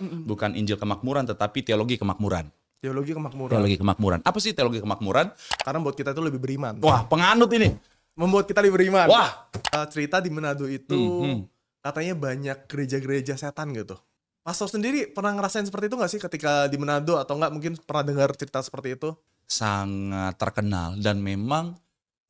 Mm-mm. Bukan Injil kemakmuran tetapi teologi kemakmuran. Teologi kemakmuran. Teologi kemakmuran. Apa sih teologi kemakmuran? Karena buat kita itu lebih beriman. Wah, penganut ini. Membuat kita lebih beriman. Wah, uh, cerita di Manado itu mm-hmm. katanya banyak gereja-gereja setan gitu. Pastor sendiri pernah ngerasain seperti itu nggak sih ketika di Manado atau nggak mungkin pernah dengar cerita seperti itu? Sangat terkenal dan memang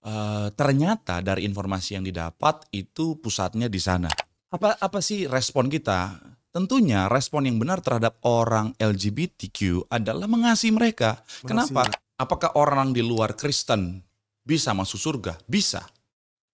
Uh, ternyata dari informasi yang didapat itu pusatnya di sana. Apa apa sih respon kita Tentunya respon yang benar terhadap orang LGBTQ adalah mengasihi mereka. Mengasihi. Kenapa? Apakah orang di luar Kristen bisa masuk surga? Bisa.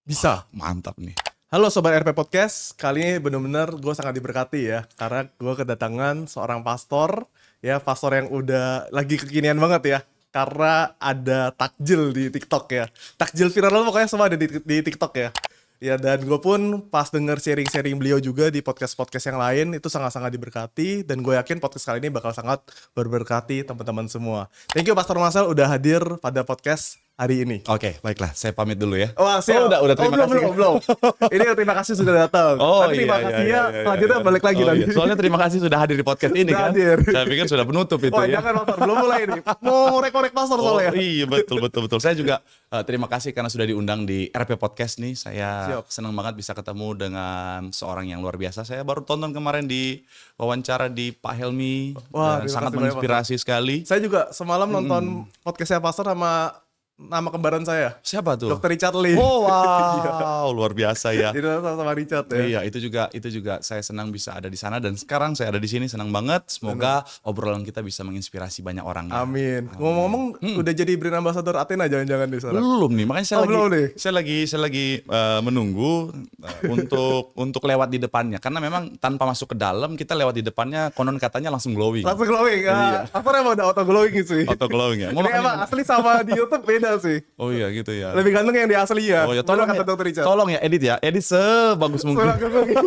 Bisa. Wah, mantap nih. Halo Sobat RP Podcast, kali ini benar-benar gue sangat diberkati ya Karena gue kedatangan seorang pastor Ya pastor yang udah lagi kekinian banget ya Karena ada takjil di TikTok ya Takjil viral pokoknya semua ada di, di TikTok ya Ya dan gue pun pas denger sharing-sharing beliau juga di podcast-podcast yang lain itu sangat-sangat diberkati dan gue yakin podcast kali ini bakal sangat berberkati teman-teman semua. Thank you Pastor Masal udah hadir pada podcast hari ini. Oke, okay, baiklah. Saya pamit dulu ya. Wah, oh, saya oh, udah udah terima oh, belum, kasih. Belum, belum. ini terima kasih sudah datang. Oh, Tapi terima iya, iya kasihnya iya, iya, iya, iya. balik lagi oh, Iya. Soalnya terima kasih sudah hadir di podcast ini kan. Hadir. Saya pikir sudah penutup itu Wah, oh, ya. jangan motor belum mulai ini. Mau ngorek-ngorek pasar oh, soalnya. Iya, betul betul betul. Saya juga uh, terima kasih karena sudah diundang di RP Podcast nih. Saya Siap. senang banget bisa ketemu dengan seorang yang luar biasa. Saya baru tonton kemarin di wawancara di Pak Helmi. Wah, dan sangat menginspirasi sekali. Saya juga semalam nonton hmm. podcastnya Pastor sama nama kembaran saya. Siapa tuh? Dokter Richard Lee. Oh, wow, wow, luar biasa ya. Jadi sama, sama Richard ya. Iya, itu juga itu juga saya senang bisa ada di sana dan sekarang saya ada di sini senang banget. Semoga Benar. obrolan kita bisa menginspirasi banyak orang. Ya. Amin. Ngomong-ngomong, hmm. udah jadi brand ambassador Athena jangan-jangan di sana. Belum nih, makanya saya oh, lagi belum nih. saya lagi saya lagi uh, menunggu uh, untuk untuk lewat di depannya karena memang tanpa masuk ke dalam kita lewat di depannya konon katanya langsung glowing. Langsung glowing. Uh, iya. Apa namanya auto glowing sih? Auto glowing ya. Ini emang asli sama di YouTube beda Iya sih. Oh iya gitu ya. Lebih ganteng yang di asli ya. Oh ya tolong kata dokter Richard. Tolong ya edit ya. Edit sebagus mungkin. Sebagus mungkin.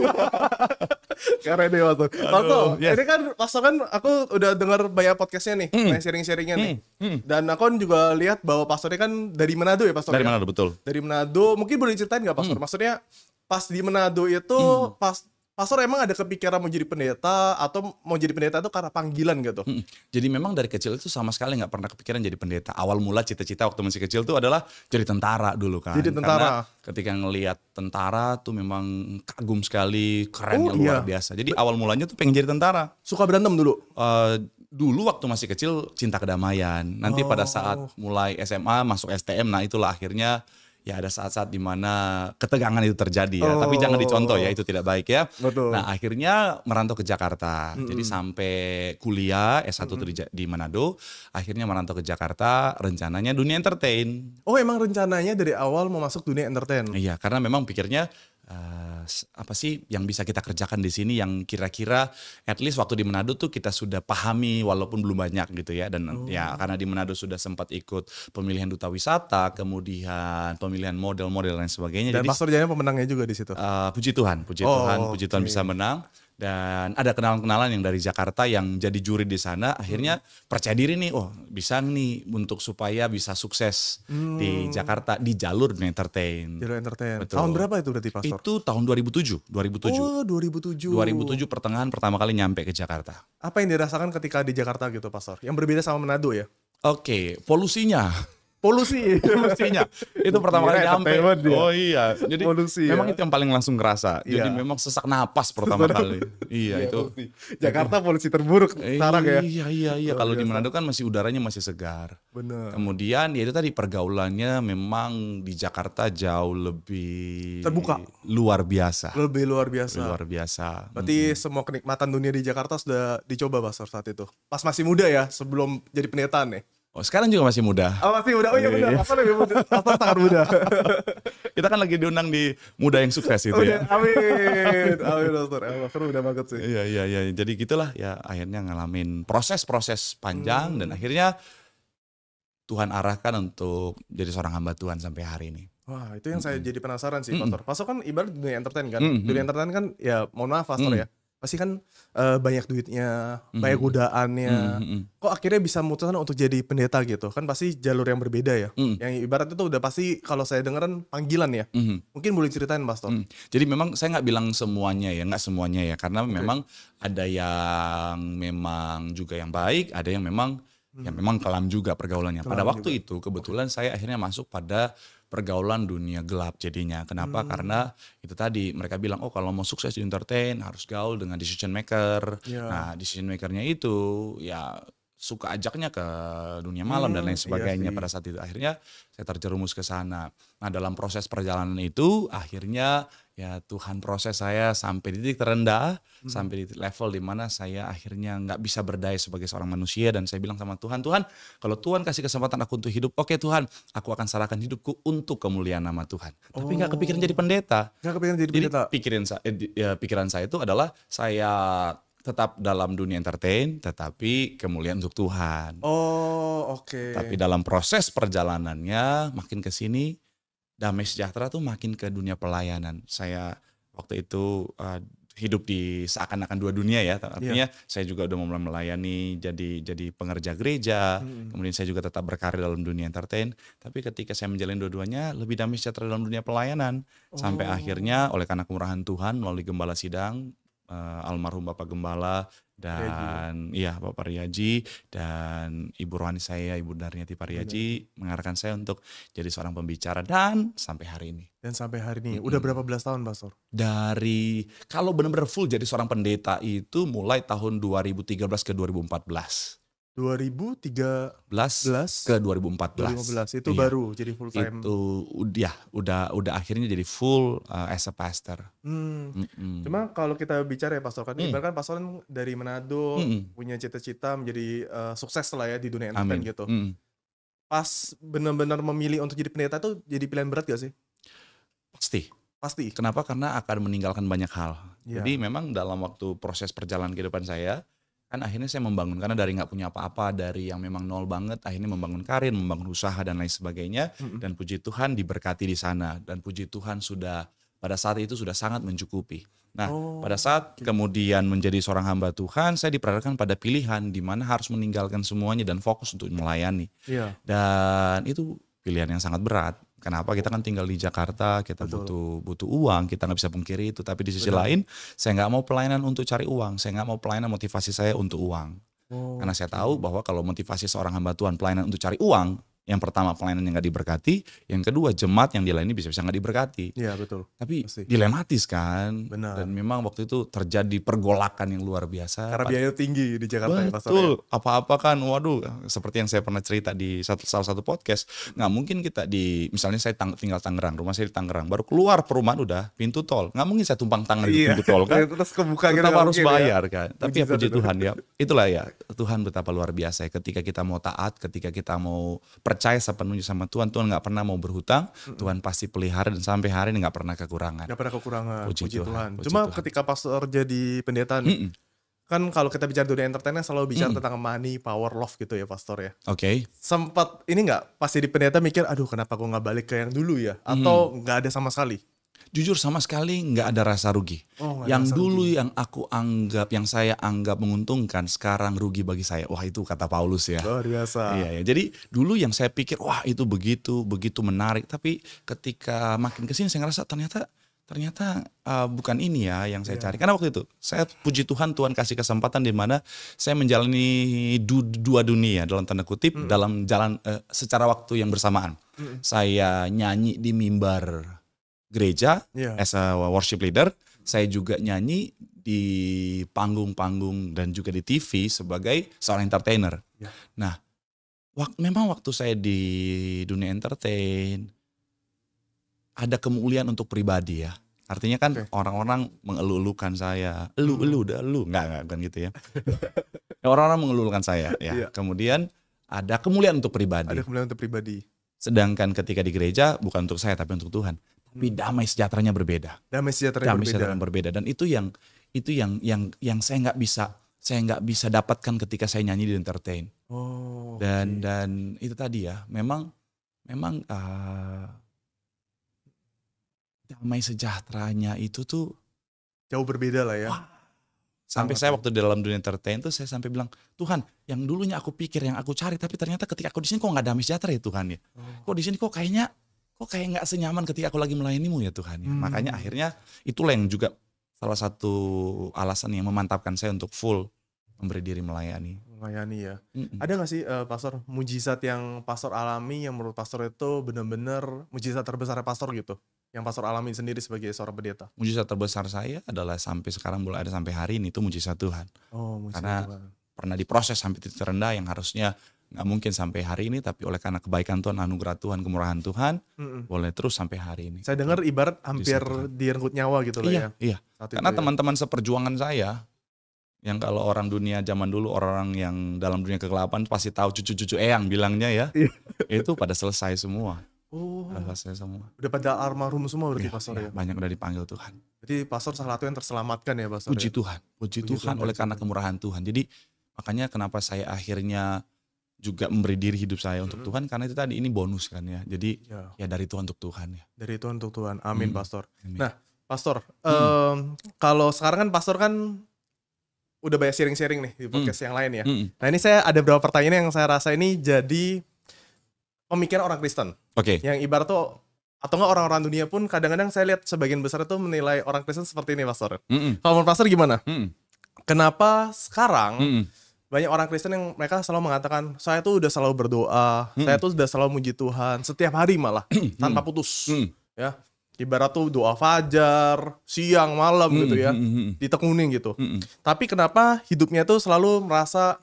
Keren deh waktu. Waktu yes. ini kan waktu kan aku udah dengar banyak podcastnya nih, mm. sharing-sharingnya nih. Mm. Dan aku kan juga lihat bahwa pastornya kan dari Manado ya pastor. Dari ya? Manado betul. Dari Manado, mungkin boleh ceritain nggak pastor? Mm. Maksudnya pas di Manado itu mm. pas Pastor emang ada kepikiran mau jadi pendeta atau mau jadi pendeta itu karena panggilan gitu? Hmm. Jadi memang dari kecil itu sama sekali nggak pernah kepikiran jadi pendeta. Awal mula cita-cita waktu masih kecil itu adalah jadi tentara dulu kan. Jadi tentara. Karena ketika ngelihat tentara tuh memang kagum sekali, keren, oh, iya. luar biasa. Jadi awal mulanya tuh pengen jadi tentara. Suka berantem dulu? Uh, dulu waktu masih kecil cinta kedamaian. Nanti oh. pada saat mulai SMA masuk STM, nah itulah akhirnya ya ada saat-saat di mana ketegangan itu terjadi ya. Oh. Tapi jangan oh. dicontoh ya, itu tidak baik ya. Betul. Nah akhirnya merantau ke Jakarta. Mm -hmm. Jadi sampai kuliah S1 mm -hmm. di, di Manado, akhirnya merantau ke Jakarta. Rencananya dunia entertain. Oh emang rencananya dari awal mau masuk dunia entertain? Iya, karena memang pikirnya uh, apa sih yang bisa kita kerjakan di sini yang kira-kira at least waktu di Manado tuh kita sudah pahami walaupun belum banyak gitu ya dan oh. ya karena di Manado sudah sempat ikut pemilihan duta wisata kemudian pemilihan model-model dan sebagainya dan Jadi, Mas pemenangnya juga di situ. Uh, puji Tuhan, puji oh, Tuhan, puji okay. Tuhan bisa menang dan ada kenalan-kenalan yang dari Jakarta yang jadi juri di sana akhirnya hmm. percaya diri nih oh bisa nih untuk supaya bisa sukses hmm. di Jakarta di jalur entertain jalur entertain Betul. tahun berapa itu berarti pastor itu tahun 2007 2007 oh 2007 2007 pertengahan pertama kali nyampe ke Jakarta apa yang dirasakan ketika di Jakarta gitu pastor yang berbeda sama Manado ya oke okay, polusinya polusi polusinya itu pertama kali nyampe oh iya jadi polusi ya. memang ya. itu yang paling langsung ngerasa jadi iya. memang sesak napas pertama kali iya, iya itu Jakarta polusi terburuk eh, sekarang ya iya iya iya kalau di Manado kan masih udaranya masih segar benar kemudian ya itu tadi pergaulannya memang di Jakarta jauh lebih terbuka luar biasa lebih luar biasa luar biasa berarti hmm. semua kenikmatan dunia di Jakarta sudah dicoba Basar saat itu pas masih muda ya sebelum jadi pendeta nih Oh sekarang juga masih muda. Oh masih muda. Oh iya muda. Iya, iya. Apa lebih muda. Apa sangat muda. Kita kan lagi diundang di muda yang sukses itu ya. Amin. Amin Dokter. Emang seru udah banget sih. Iya iya iya. Jadi gitulah ya akhirnya ngalamin proses-proses panjang hmm. dan akhirnya Tuhan arahkan untuk jadi seorang hamba Tuhan sampai hari ini. Wah itu yang saya jadi penasaran sih, Pastor. Pastor kan ibarat dunia entertain kan. Mm -hmm. Dunia entertain kan ya mohon maaf Pastor ya pasti kan uh, banyak duitnya, mm banyak godaannya. Mm-hmm. Kok akhirnya bisa memutuskan untuk jadi pendeta gitu? Kan pasti jalur yang berbeda ya. Mm. Yang ibarat itu udah pasti kalau saya dengeran panggilan ya. mm Mungkin boleh ceritain pastor. Mm. Jadi memang saya nggak bilang semuanya ya, nggak semuanya ya, karena okay. memang ada yang memang juga yang baik, ada yang memang Ya, hmm. Ya memang kelam juga pergaulannya. Kelam pada waktu juga. itu kebetulan okay. saya akhirnya masuk pada pergaulan dunia gelap jadinya. Kenapa? Hmm. Karena itu tadi mereka bilang oh kalau mau sukses di entertain harus gaul dengan decision maker. Yeah. Nah decision makernya itu ya suka ajaknya ke dunia malam hmm, dan lain iya sebagainya iya pada saat itu akhirnya saya terjerumus ke sana. Nah dalam proses perjalanan itu akhirnya ya Tuhan proses saya sampai di titik terendah, hmm. sampai di level di mana saya akhirnya nggak bisa berdaya sebagai seorang manusia dan saya bilang sama Tuhan, Tuhan, kalau Tuhan kasih kesempatan aku untuk hidup, oke okay, Tuhan, aku akan serahkan hidupku untuk kemuliaan nama Tuhan. Oh. Tapi nggak oh. kepikiran jadi pendeta. Nggak kepikiran jadi pendeta. Jadi pikirin saya, eh, ya, pikiran saya itu adalah saya tetap dalam dunia entertain, tetapi kemuliaan untuk Tuhan. Oh, oke. Okay. Tapi dalam proses perjalanannya makin ke sini damai sejahtera tuh makin ke dunia pelayanan. Saya waktu itu uh, hidup di seakan-akan dua dunia ya. Iya. Artinya yeah. saya juga udah mulai melayani jadi jadi pengerja gereja, hmm. kemudian saya juga tetap berkarir dalam dunia entertain, tapi ketika saya menjalin dua-duanya lebih damai sejahtera dalam dunia pelayanan oh. sampai akhirnya oleh karena kemurahan Tuhan melalui gembala sidang uh, almarhum Bapak Gembala Gitu. dan iya Bapak Pariaji dan Ibu Rohani saya Ibu Darniati Pariaji Benar. mengarahkan saya untuk jadi seorang pembicara dan sampai hari ini. Dan sampai hari ini. Mm -hmm. Udah berapa belas tahun Pastor? Dari kalau benar-benar full jadi seorang pendeta itu mulai tahun 2013 ke 2014. 2013 ke 2014. 2015 itu iya. baru jadi full time. Itu ya udah udah akhirnya jadi full uh, as a pastor. Hmm. Mm -mm. Cuma kalau kita bicara ya pastor kan mm. kan pastor kan dari Manado mm. punya cita-cita menjadi uh, sukses lah ya di dunia entertain Amin. gitu. Mm. Pas benar-benar memilih untuk jadi pendeta tuh jadi pilihan berat gak sih? Pasti. Pasti. Kenapa? Karena akan meninggalkan banyak hal. Yeah. Jadi memang dalam waktu proses perjalanan kehidupan saya kan akhirnya saya membangun karena dari nggak punya apa-apa dari yang memang nol banget akhirnya membangun karir membangun usaha dan lain sebagainya mm-hmm. dan puji Tuhan diberkati di sana dan puji Tuhan sudah pada saat itu sudah sangat mencukupi nah oh, pada saat gitu. kemudian menjadi seorang hamba Tuhan saya diperhadapkan pada pilihan di mana harus meninggalkan semuanya dan fokus untuk melayani yeah. dan itu pilihan yang sangat berat Kenapa kita kan tinggal di Jakarta, kita Betul. butuh butuh uang, kita nggak bisa pungkiri itu. Tapi di sisi Betul. lain, saya nggak mau pelayanan untuk cari uang, saya nggak mau pelayanan motivasi saya untuk uang. Oh, Karena saya tahu bahwa kalau motivasi seorang hamba Tuhan pelayanan untuk cari uang, yang pertama pelayanan yang gak diberkati, yang kedua jemaat yang dilayani bisa-bisa nggak diberkati. Iya betul. Tapi Pasti. dilematis kan. Benar. Dan memang waktu itu terjadi pergolakan yang luar biasa. Karena biaya tinggi di Jakarta. Ya, betul. Ya, Apa-apa kan, waduh. Seperti yang saya pernah cerita di satu, salah satu podcast, nggak mungkin kita di, misalnya saya tang, tinggal Tangerang, rumah saya di Tangerang, baru keluar perumahan udah pintu tol, nggak mungkin saya tumpang tangan di iya. pintu tol kan. Terus kebuka kita gitu, harus ya. bayar ya. kan. Tapi ya puji Tuhan ya, itulah ya Tuhan betapa luar biasa ya. Ketika kita mau taat, ketika kita mau percaya sepenuhnya sama Tuhan, Tuhan nggak pernah mau berhutang, mm-hmm. Tuhan pasti pelihara dan sampai hari ini nggak pernah kekurangan. Nggak pernah kekurangan. Puji, Puji Tuhan. Tuhan. Puji Cuma Tuhan. ketika pastor jadi pendeta nih, mm kan kalau kita bicara dunia entertainment selalu bicara mm tentang money, power, love gitu ya pastor ya. Oke. Okay. Sempat ini nggak pasti di pendeta mikir, aduh kenapa gue nggak balik ke yang dulu ya? Atau nggak mm ada sama sekali? jujur sama sekali nggak ada rasa rugi. Oh, yang rasa dulu rugi. yang aku anggap, yang saya anggap menguntungkan, sekarang rugi bagi saya. Wah itu kata Paulus ya. Luar biasa. Iya, ya. jadi dulu yang saya pikir wah itu begitu begitu menarik, tapi ketika makin kesini saya ngerasa ternyata ternyata uh, bukan ini ya yang saya yeah. cari. Karena waktu itu saya puji Tuhan Tuhan kasih kesempatan di mana saya menjalani du dua dunia dalam tanda kutip mm. dalam jalan uh, secara waktu yang bersamaan. Mm. Saya nyanyi di mimbar gereja yeah. as a worship leader, saya juga nyanyi di panggung-panggung dan juga di TV sebagai seorang entertainer. Yeah. Nah, wak memang waktu saya di dunia entertain ada kemuliaan untuk pribadi ya. Artinya kan orang orang-orang mengelulukan saya, elu elu hmm. udah elu nggak nggak kan gitu ya. orang-orang mengelulukan saya ya. Yeah. Kemudian ada kemuliaan untuk pribadi. Ada kemuliaan untuk pribadi. Sedangkan ketika di gereja bukan untuk saya tapi untuk Tuhan tapi damai sejahteranya berbeda. Damai sejahteranya damai berbeda. Sejahtera berbeda dan itu yang itu yang yang yang saya nggak bisa saya nggak bisa dapatkan ketika saya nyanyi di entertain. Oh. Dan dan itu tadi ya, memang memang uh, damai sejahteranya itu tuh jauh berbeda lah ya. Wah, sampai saya waktu di dalam dunia entertain tuh saya sampai bilang Tuhan yang dulunya aku pikir yang aku cari tapi ternyata ketika aku di sini kok nggak damai sejahtera ya Tuhan ya. Oh. Kok di sini kok kayaknya kok kayak nggak senyaman ketika aku lagi melayanimu ya Tuhan ya. Hmm. Makanya akhirnya itulah yang juga salah satu alasan yang memantapkan saya untuk full memberi diri melayani. Melayani ya. Mm-mm. Ada nggak sih uh, pastor mujizat yang pastor alami yang menurut pastor itu benar-benar mujizat terbesar pastor gitu? Yang pastor alami sendiri sebagai seorang pendeta. Mujizat terbesar saya adalah sampai sekarang mulai ada sampai hari ini itu mujizat Tuhan. Oh, mujizat Karena Tuhan. pernah diproses sampai titik terendah yang harusnya nggak mungkin sampai hari ini tapi oleh karena kebaikan Tuhan anugerah Tuhan kemurahan Tuhan mm-hmm. boleh terus sampai hari ini saya dengar ibarat hampir direnggut nyawa gitu loh iya, ya iya karena ya. teman-teman ya. seperjuangan saya yang kalau orang dunia zaman dulu orang yang dalam dunia kegelapan pasti tahu cucu-cucu eyang bilangnya ya iya. itu pada selesai semua Oh. Udah semua. Udah pada almarhum semua berarti ya, pastor iya. ya. Banyak udah dipanggil Tuhan. Jadi pastor salah satu yang terselamatkan ya pastor. Puji ya? Tuhan. Puji, Puji Tuhan, Tuhan oleh karena kemurahan Tuhan. Jadi makanya kenapa saya akhirnya juga memberi diri hidup saya untuk -hmm. Tuhan karena itu tadi ini bonus kan ya. Jadi ya, ya dari Tuhan untuk Tuhan ya. Dari Tuhan untuk Tuhan. Amin, hmm. Pastor. Amin. Nah, Pastor, hmm. um, kalau sekarang kan Pastor kan udah banyak sharing-sharing nih di mm. podcast hmm. yang lain ya. Hmm. Nah, ini saya ada beberapa pertanyaan yang saya rasa ini jadi pemikiran orang Kristen. Oke. Okay. Yang ibarat tuh atau enggak orang-orang dunia pun kadang-kadang saya lihat sebagian besar itu menilai orang Kristen seperti ini, Pastor. hmm. -mm. Kalau Pastor gimana? hmm. Kenapa sekarang hmm banyak orang Kristen yang mereka selalu mengatakan saya tuh udah selalu berdoa, hmm. saya tuh sudah selalu muji Tuhan setiap hari malah hmm. tanpa putus. Hmm. Ya. Ibarat tuh doa fajar, siang, malam hmm. gitu ya. Hmm. hmm, hmm. Ditekunin gitu. Hmm. Tapi kenapa hidupnya tuh selalu merasa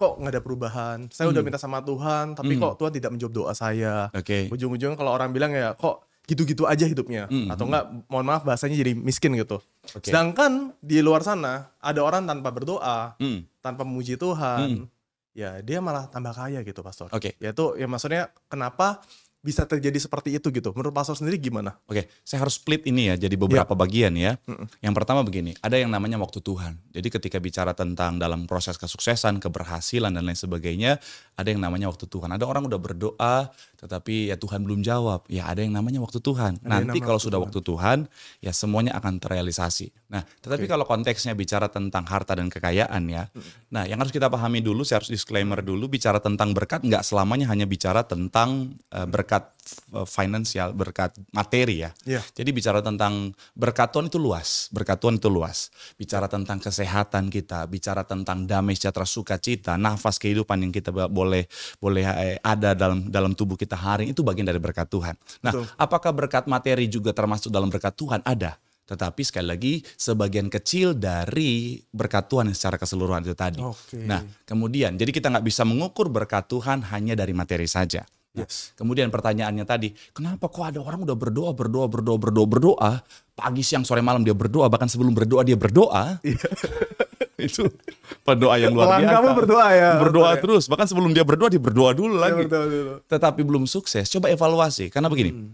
kok nggak ada perubahan. Saya hmm. udah minta sama Tuhan, tapi hmm. kok Tuhan tidak menjawab doa saya. Okay. Ujung-ujungnya kalau orang bilang ya kok gitu-gitu aja hidupnya mm -hmm. atau enggak mohon maaf bahasanya jadi miskin gitu. Okay. Sedangkan di luar sana ada orang tanpa berdoa, mm. tanpa memuji Tuhan, mm. ya dia malah tambah kaya gitu pastor. Okay. Yaitu ya maksudnya kenapa bisa terjadi seperti itu gitu. Menurut pastor sendiri gimana? Oke, saya harus split ini ya jadi beberapa yeah. bagian ya. Mm-mm. Yang pertama begini, ada yang namanya waktu Tuhan. Jadi ketika bicara tentang dalam proses kesuksesan, keberhasilan dan lain sebagainya, ada yang namanya waktu Tuhan. Ada orang udah berdoa tetapi ya Tuhan belum jawab. Ya ada yang namanya waktu Tuhan. Ada Nanti kalau waktu sudah Tuhan. waktu Tuhan, ya semuanya akan terrealisasi. Nah, tetapi okay. kalau konteksnya bicara tentang harta dan kekayaan ya. Mm. Nah, yang harus kita pahami dulu, saya harus disclaimer dulu bicara tentang berkat nggak selamanya hanya bicara tentang uh, berkat berkat eh, finansial, berkat materi ya. Yeah. Jadi bicara tentang berkat Tuhan itu luas, berkat Tuhan itu luas. Bicara tentang kesehatan kita, bicara tentang damai sejahtera sukacita, nafas kehidupan yang kita boleh boleh eh, ada dalam dalam tubuh kita hari itu bagian dari berkat Tuhan. Nah, Betul. apakah berkat materi juga termasuk dalam berkat Tuhan? Ada. Tetapi sekali lagi sebagian kecil dari berkat Tuhan secara keseluruhan itu tadi. Okay. Nah kemudian jadi kita nggak bisa mengukur berkat Tuhan hanya dari materi saja. Nah, yes. Kemudian pertanyaannya tadi, kenapa kok ada orang udah berdoa, berdoa, berdoa, berdoa, berdoa, pagi, siang, sore, malam dia berdoa, bahkan sebelum berdoa dia berdoa. Iya. itu berdoa yang luar biasa. kamu berdoa ya. Berdoa ya. terus, bahkan sebelum dia berdoa dia berdoa dulu iya, lagi. Ya, berdoa dulu. Tetapi belum sukses, coba evaluasi. Karena begini, hmm.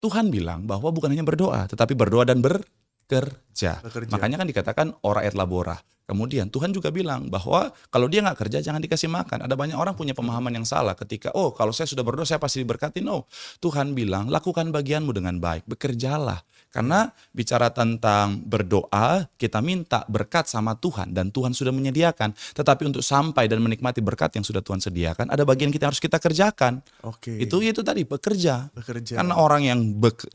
Tuhan bilang bahwa bukan hanya berdoa, tetapi berdoa dan berkerja. Bekerja. Makanya kan dikatakan ora et labora. Kemudian Tuhan juga bilang bahwa kalau dia nggak kerja jangan dikasih makan. Ada banyak orang punya pemahaman yang salah ketika oh kalau saya sudah berdoa saya pasti diberkati. No, Tuhan bilang lakukan bagianmu dengan baik, bekerjalah. Karena bicara tentang berdoa, kita minta berkat sama Tuhan dan Tuhan sudah menyediakan. Tetapi untuk sampai dan menikmati berkat yang sudah Tuhan sediakan, ada bagian kita harus kita kerjakan. Oke. Itu itu tadi bekerja. Bekerja. Karena orang yang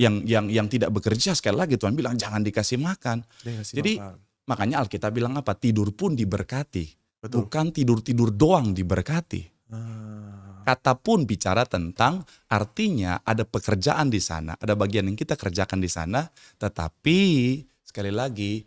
yang yang yang tidak bekerja sekali lagi Tuhan bilang jangan dikasih makan. Dikasih Jadi makan Makanya Alkitab bilang apa? Tidur pun diberkati. Betul. Bukan tidur-tidur doang diberkati. Hmm. Kata pun bicara tentang artinya ada pekerjaan di sana, ada bagian yang kita kerjakan di sana, tetapi sekali lagi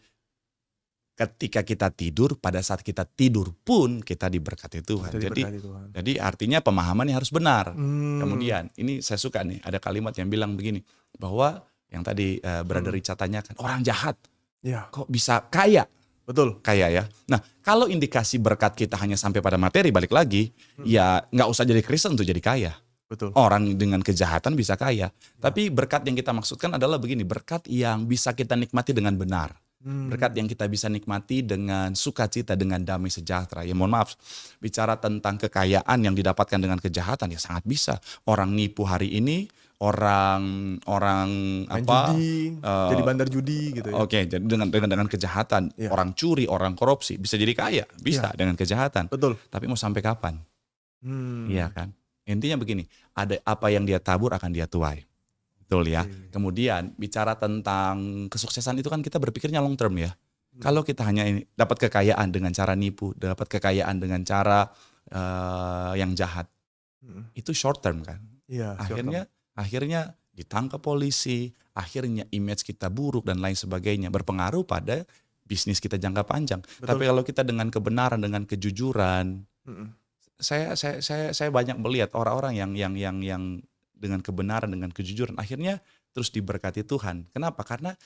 ketika kita tidur pada saat kita tidur pun kita diberkati Tuhan. Kita jadi diberkati Tuhan. jadi artinya yang harus benar. Hmm. Kemudian ini saya suka nih ada kalimat yang bilang begini bahwa yang tadi uh, Brother hmm. Richard tanyakan orang jahat ya. kok bisa kaya. Betul. Kaya ya. Nah kalau indikasi berkat kita hanya sampai pada materi balik lagi, hmm. ya nggak usah jadi Kristen untuk jadi kaya. Betul. Orang dengan kejahatan bisa kaya. Ya. Tapi berkat yang kita maksudkan adalah begini, berkat yang bisa kita nikmati dengan benar. Hmm. Berkat yang kita bisa nikmati dengan sukacita, dengan damai sejahtera. Ya mohon maaf, bicara tentang kekayaan yang didapatkan dengan kejahatan ya sangat bisa. Orang nipu hari ini, orang orang Main apa judi, uh, jadi bandar judi gitu ya. Oke, okay, dengan dengan dengan kejahatan, ya. orang curi, orang korupsi bisa jadi kaya, bisa ya. dengan kejahatan. Betul. Tapi mau sampai kapan? Hmm. Iya kan? Intinya begini, ada apa yang dia tabur akan dia tuai. Betul ya. Iya, iya, iya. Kemudian bicara tentang kesuksesan itu kan kita berpikirnya long term ya. Hmm. Kalau kita hanya ini, dapat kekayaan dengan cara nipu, dapat kekayaan dengan cara uh, yang jahat, hmm. itu short term kan. Ya, akhirnya akhirnya ditangkap polisi, akhirnya image kita buruk dan lain sebagainya berpengaruh pada bisnis kita jangka panjang. Betul. Tapi kalau kita dengan kebenaran, dengan kejujuran, hmm. saya saya saya saya banyak melihat orang-orang yang yang yang yang dengan kebenaran, dengan kejujuran. Akhirnya terus diberkati Tuhan. Kenapa? Karena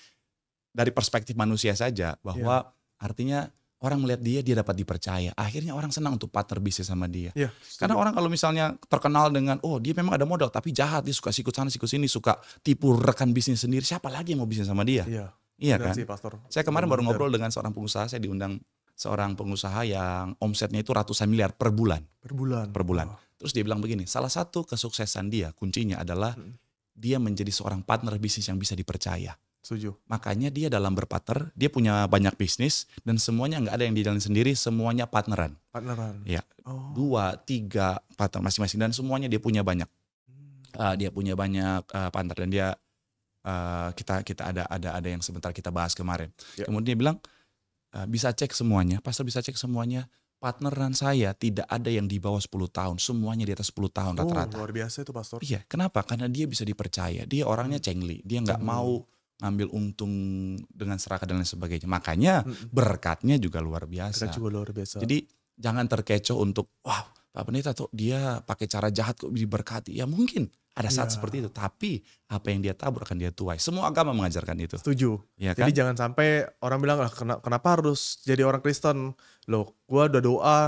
dari perspektif manusia saja bahwa yeah. artinya orang melihat dia dia dapat dipercaya. Akhirnya orang senang untuk partner bisnis sama dia. Yeah, Karena orang kalau misalnya terkenal dengan oh dia memang ada modal tapi jahat, dia suka sikut sana sikut sini, suka tipu rekan bisnis sendiri. Siapa lagi yang mau bisnis sama dia? Yeah. Iya, iya kan? Sih, Pastor. Saya kemarin baru ngobrol dengan seorang pengusaha, saya diundang seorang pengusaha yang omsetnya itu ratusan miliar per bulan. Per bulan. Per bulan. Oh. Terus dia bilang begini, salah satu kesuksesan dia kuncinya adalah hmm. dia menjadi seorang partner bisnis yang bisa dipercaya. Setuju. Makanya dia dalam berpartner, dia punya banyak bisnis dan semuanya nggak ada yang dalam sendiri, semuanya partneran. Partneran. Ya, oh. dua, tiga partner masing-masing dan semuanya dia punya banyak. Hmm. Uh, dia punya banyak uh, partner dan dia uh, kita kita ada ada ada yang sebentar kita bahas kemarin. Ya. Kemudian dia bilang uh, bisa cek semuanya, pastor bisa cek semuanya partneran saya tidak ada yang di bawah 10 tahun, semuanya di atas 10 tahun oh, rata-rata. Oh, luar biasa itu pastor. Iya, kenapa? Karena dia bisa dipercaya. Dia orangnya cengli, dia nggak hmm. mau ngambil untung dengan serakah dan lain sebagainya. Makanya hmm. berkatnya juga luar biasa. Berkat juga luar biasa. Jadi jangan terkecoh untuk wah Pak Pendeta tuh dia pakai cara jahat kok diberkati. Ya mungkin ada saat ya. seperti itu, tapi apa yang dia tabur akan dia tuai. Semua agama mengajarkan itu. Setuju. Ya, kan? Jadi jangan sampai orang bilang lah kenapa harus jadi orang Kristen? loh gue udah doa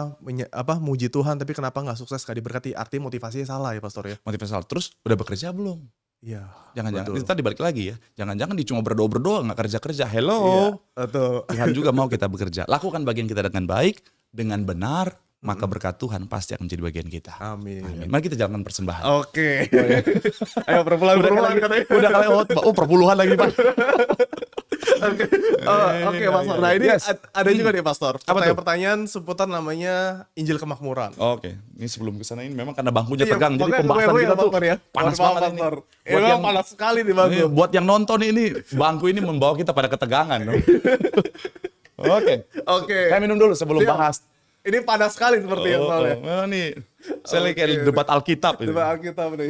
apa muji Tuhan tapi kenapa nggak sukses gak diberkati arti motivasinya salah ya pastor ya motivasi salah terus udah bekerja belum Iya. Jangan-jangan kita dibalik lagi ya. Jangan-jangan di cuma berdoa berdoa nggak kerja kerja. Hello. Iya, atau Tuhan juga mau kita bekerja. Lakukan bagian kita dengan baik, dengan benar, maka berkat Tuhan pasti akan menjadi bagian kita. Amin. Amin. Mari kita jalankan persembahan. Oke. Okay. Oh, iya. Ayo perpuluhan udah perpuluhan kali, katanya. Udah kali oh, oh perpuluhan lagi Pak. Oke, oh, eh, oke iya, Pastor. Iya, nah ini yes. ada juga hmm. nih Pastor. Pertanyaan-pertanyaan seputar namanya Injil Kemakmuran. Oh, oke, okay. ini sebelum kesana ini memang karena bangkunya iya, tegang, jadi pembahasan kita tuh ya. panas banget pastor. ini. Buat yang, panas sekali nih bangku. Buat yang nonton ini, bangku ini membawa kita pada ketegangan. Oke, oke. Saya minum dulu sebelum bahas ini panas sekali seperti oh, oh, soalnya. Oh, oh nih. Saya lagi kayak debat Alkitab ini. Debat Alkitab nih.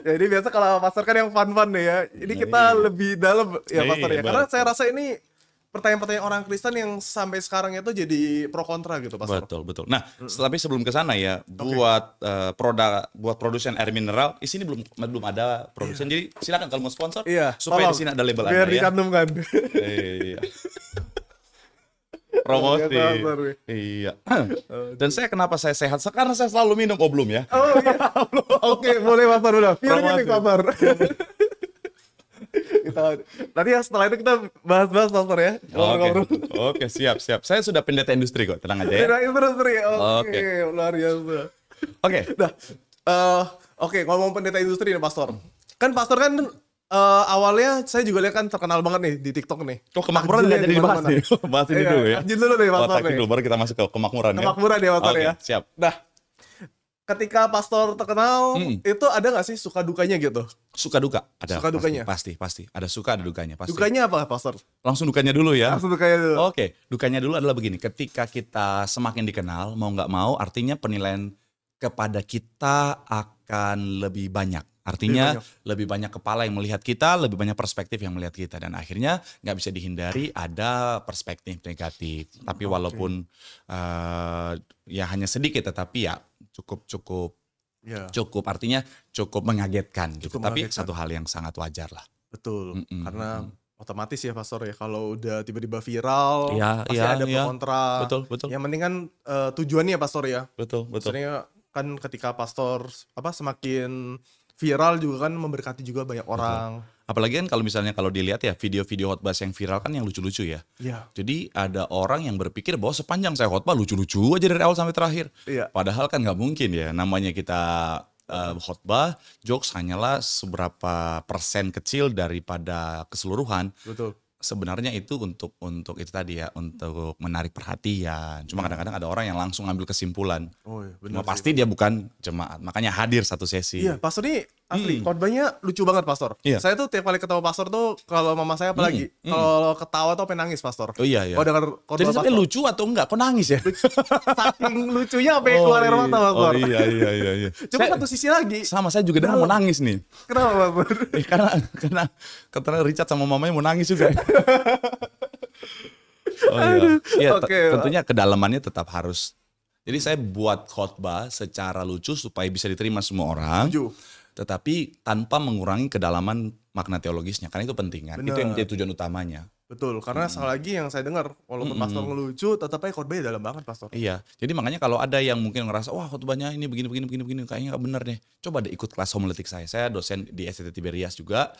ya ini biasa kalau pasar kan yang fun-fun nih ya. Ini iya, kita iya. lebih dalam ya nah, pastor ya. Karena saya rasa ini pertanyaan-pertanyaan orang Kristen yang sampai sekarang itu jadi pro kontra gitu pastor. Betul, betul. Nah, tapi sebelum ke sana ya, buat okay. Eh, produk buat produsen air mineral di sini belum belum ada produsen. Jadi silakan kalau mau sponsor yeah. supaya di sini ada label Biar Anda ya. Biar dikantumkan. iya. promosi. Iya. Dan saya kenapa saya sehat? sekarang saya selalu minum oh ya. Oh iya. Oke, boleh baper udah. Promosi baper. kita nanti ya setelah itu kita bahas-bahas sponsor ya. Oke. Oke, siap, siap. Saya sudah pendeta industri kok, tenang aja ya. Pendeta industri. Oke, luar biasa. Oke. Nah, uh, oke, ngomong pendeta industri nih, Pastor. Kan pastor kan uh, awalnya saya juga lihat kan terkenal banget nih di TikTok nih. Oh, kemakmuran ya jadi bahas nih. bahas ini iya, dulu ya. Jadi dulu nih Mas Tor. dulu baru kita masuk ke kemakmuran ya. Kemakmuran ya pastor ya. Siap. Nah, ketika pastor terkenal hmm. itu ada gak sih suka dukanya gitu? Suka duka, ada. Suka dukanya. Pasti, pasti, pasti. Ada suka, ada dukanya, pasti. Dukanya apa, Pastor? Langsung dukanya dulu ya. Langsung dukanya dulu. Oke, dukanya dulu adalah begini, ketika kita semakin dikenal, mau nggak mau artinya penilaian kepada kita akan lebih banyak Artinya lebih iya, banyak. lebih banyak kepala yang melihat kita, lebih banyak perspektif yang melihat kita dan akhirnya nggak bisa dihindari ada perspektif negatif. Tapi walaupun uh, ya hanya sedikit tetapi ya cukup cukup yeah. cukup artinya cukup mengagetkan gitu. tapi satu hal yang sangat wajar lah. Betul. Mm -mm. Karena otomatis ya pastor ya kalau udah tiba-tiba viral ya, pasti ya, ada ya. kontra. Betul, betul. Yang penting kan uh, tujuannya pastor ya. Betul, betul. Maksudnya kan ketika pastor apa semakin viral juga kan memberkati juga banyak orang. Betul. Apalagi kan kalau misalnya kalau dilihat ya video-video khotbah yang viral kan yang lucu-lucu ya. Iya. Jadi ada orang yang berpikir bahwa sepanjang saya khotbah lucu-lucu aja dari awal sampai terakhir. Iya. Padahal kan nggak mungkin ya namanya kita uh, khotbah jokes hanyalah seberapa persen kecil daripada keseluruhan. Betul sebenarnya itu untuk untuk itu tadi ya untuk menarik perhatian. Cuma hmm. kadang-kadang ada orang yang langsung ngambil kesimpulan. Oh, iya, benar Cuma sih. pasti dia bukan jemaat. Makanya hadir satu sesi. Iya, Pastor ini asli hmm. khotbahnya lucu banget pastor yeah. saya tuh tiap kali ketawa pastor tuh kalau mama saya apalagi hmm. hmm. kalau ketawa tuh pengen nangis pastor oh iya iya oh dengar khotbah jadi pastor lucu atau enggak kok nangis ya saking lucunya apa oh, keluar air iya. mata oh, pastor oh, iya iya iya, iya. cuma satu sisi lagi sama saya juga dengar mau nangis nih kenapa pastor eh, karena karena karena Richard sama mamanya mau nangis juga Oh iya. Iya okay, tentunya kedalamannya tetap harus. Jadi saya buat khotbah secara lucu supaya bisa diterima semua orang. Tujuh tetapi tanpa mengurangi kedalaman makna teologisnya karena itu penting kan Bener. itu yang menjadi tujuan utamanya betul karena hmm. sekali lagi yang saya dengar walaupun hmm. pastor ngelucu tetap aja khotbahnya dalam banget pastor iya jadi makanya kalau ada yang mungkin ngerasa wah khotbahnya ini begini begini begini begini kayaknya gak bener deh coba deh ikut kelas homiletik saya saya dosen di STT Tiberias juga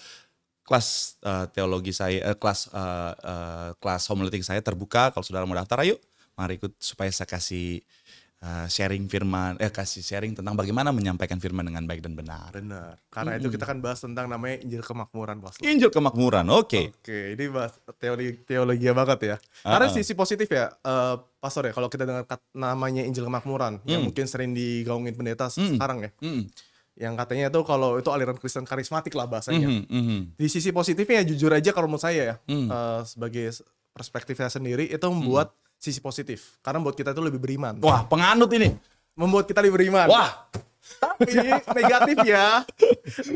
kelas uh, teologi saya uh, kelas uh, uh, kelas homiletik saya terbuka kalau saudara mau daftar ayo mari ikut supaya saya kasih Eh, sharing firman eh kasih sharing tentang bagaimana menyampaikan firman dengan baik dan benar. Benar. Karena mm -hmm. itu kita akan bahas tentang namanya Injil kemakmuran, Bos. Injil kemakmuran. Oke. Okay. Oke, okay, ini bahas teori teologi banget ya. Karena uh -uh. sisi positif ya, uh, eh, pastor ya kalau kita dengar namanya Injil kemakmuran mm. yang hmm. mungkin sering digaungin pendeta mm. sekarang ya. Mm yang katanya itu kalau itu aliran Kristen karismatik lah bahasanya. Mm -hmm, Di sisi positifnya jujur aja kalau menurut saya ya mm. uh, sebagai perspektifnya sendiri itu hmm. membuat mm sisi positif karena buat kita itu lebih beriman wah penganut ini membuat kita lebih beriman wah tapi negatif ya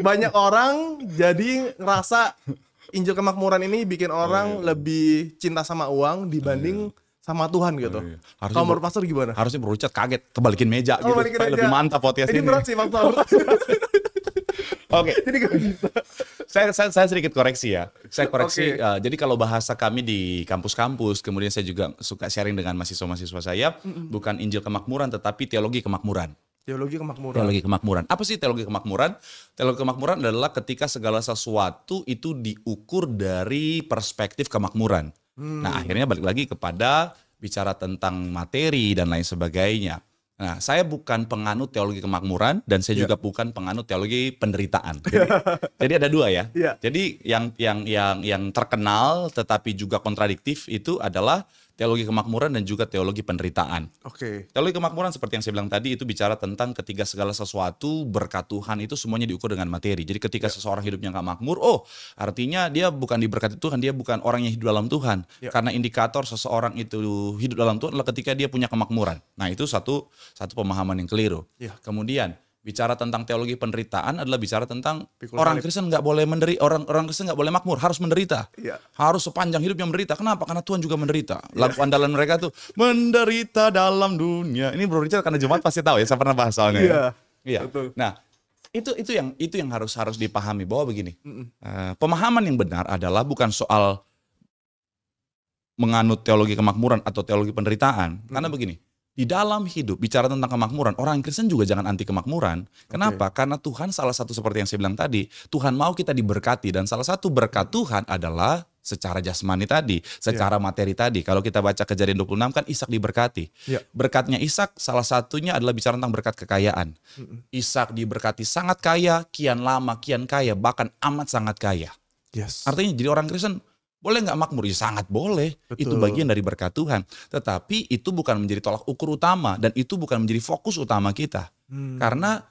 banyak orang jadi ngerasa Injil kemakmuran ini bikin orang oh, iya. lebih cinta sama uang dibanding oh, iya sama Tuhan gitu. Oh, iya. iya. Harusnya Kalau pastor gimana? Harusnya berucat kaget, kebalikin meja oh, gitu. Supaya meja. lebih mantap podcast ini. Ini berat sih Bang Oke. Jadi gak bisa saya, saya saya sedikit koreksi ya. Saya koreksi. Okay. Uh, eh, jadi kalau bahasa kami di kampus-kampus, kemudian saya juga suka sharing dengan mahasiswa-mahasiswa saya, mm -hmm. bukan Injil kemakmuran tetapi teologi kemakmuran. Teologi kemakmuran. Teologi kemakmuran. Apa sih teologi kemakmuran? Teologi kemakmuran adalah ketika segala sesuatu itu diukur dari perspektif kemakmuran. Hmm. Nah, akhirnya balik lagi kepada bicara tentang materi dan lain sebagainya. Nah, saya bukan penganut teologi kemakmuran dan saya yeah. juga bukan penganut teologi penderitaan. Jadi, jadi ada dua ya. Yeah. Jadi yang yang yang yang terkenal tetapi juga kontradiktif itu adalah teologi kemakmuran dan juga teologi penderitaan. Oke. Okay. Teologi kemakmuran seperti yang saya bilang tadi itu bicara tentang ketika segala sesuatu berkat Tuhan itu semuanya diukur dengan materi. Jadi ketika yeah. seseorang hidupnya nggak makmur, oh artinya dia bukan diberkati Tuhan, dia bukan orang yang hidup dalam Tuhan. Yeah. Karena indikator seseorang itu hidup dalam Tuhan adalah ketika dia punya kemakmuran. Nah itu satu satu pemahaman yang keliru. Yeah. Kemudian bicara tentang teologi penderitaan adalah bicara tentang Pikul orang Kristen nggak boleh menderi orang orang Kristen nggak boleh makmur harus menderita yeah. harus sepanjang hidupnya menderita kenapa karena Tuhan juga menderita lagu yeah. andalan mereka tuh menderita dalam dunia ini Bro Richard karena Jumat pasti tahu ya saya pernah bahas soalnya ya. iya yeah. ya. Betul. nah itu itu yang itu yang harus harus dipahami bahwa begini mm -mm. pemahaman yang benar adalah bukan soal menganut teologi kemakmuran atau teologi penderitaan mm. karena begini di dalam hidup bicara tentang kemakmuran, orang Kristen juga jangan anti kemakmuran. Kenapa? Okay. Karena Tuhan salah satu seperti yang saya bilang tadi, Tuhan mau kita diberkati dan salah satu berkat hmm. Tuhan adalah secara jasmani tadi, secara yeah. materi tadi. Kalau kita baca Kejadian 26 kan Ishak diberkati. Yeah. Berkatnya Ishak salah satunya adalah bicara tentang berkat kekayaan. Hmm. Ishak diberkati sangat kaya, kian lama kian kaya, bahkan amat sangat kaya. Yes. Artinya jadi orang Kristen boleh nggak makmur? Ya, sangat boleh. Betul. Itu bagian dari berkat Tuhan. Tetapi itu bukan menjadi tolak ukur utama dan itu bukan menjadi fokus utama kita. Hmm. Karena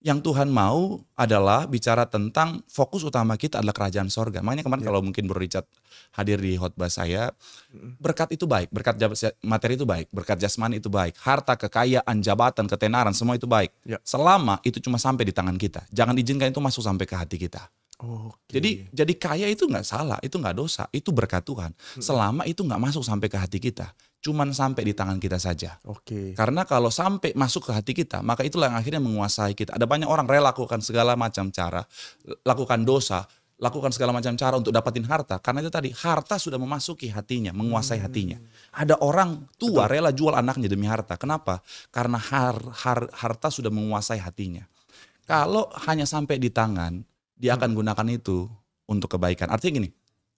yang Tuhan mau adalah bicara tentang fokus utama kita adalah kerajaan sorga. Makanya kemarin yeah. kalau mungkin Bro Richard hadir di khotbah saya, hmm. berkat itu baik, berkat materi itu baik, berkat jasmani itu baik, harta, kekayaan, jabatan, ketenaran, semua itu baik. Yeah. Selama itu cuma sampai di tangan kita. Jangan izinkan itu masuk sampai ke hati kita. Okay. Jadi jadi kaya itu nggak salah, itu nggak dosa, itu berkat Tuhan. Hmm. Selama itu nggak masuk sampai ke hati kita, cuman sampai di tangan kita saja. Oke. Okay. Karena kalau sampai masuk ke hati kita, maka itulah yang akhirnya menguasai kita. Ada banyak orang rela lakukan segala macam cara, lakukan dosa, lakukan segala macam cara untuk dapatin harta karena itu tadi harta sudah memasuki hatinya menguasai hmm. hatinya ada orang tua Betul. rela jual anaknya demi harta kenapa karena har, har, harta sudah menguasai hatinya kalau hanya sampai di tangan dia akan gunakan itu untuk kebaikan. Artinya gini,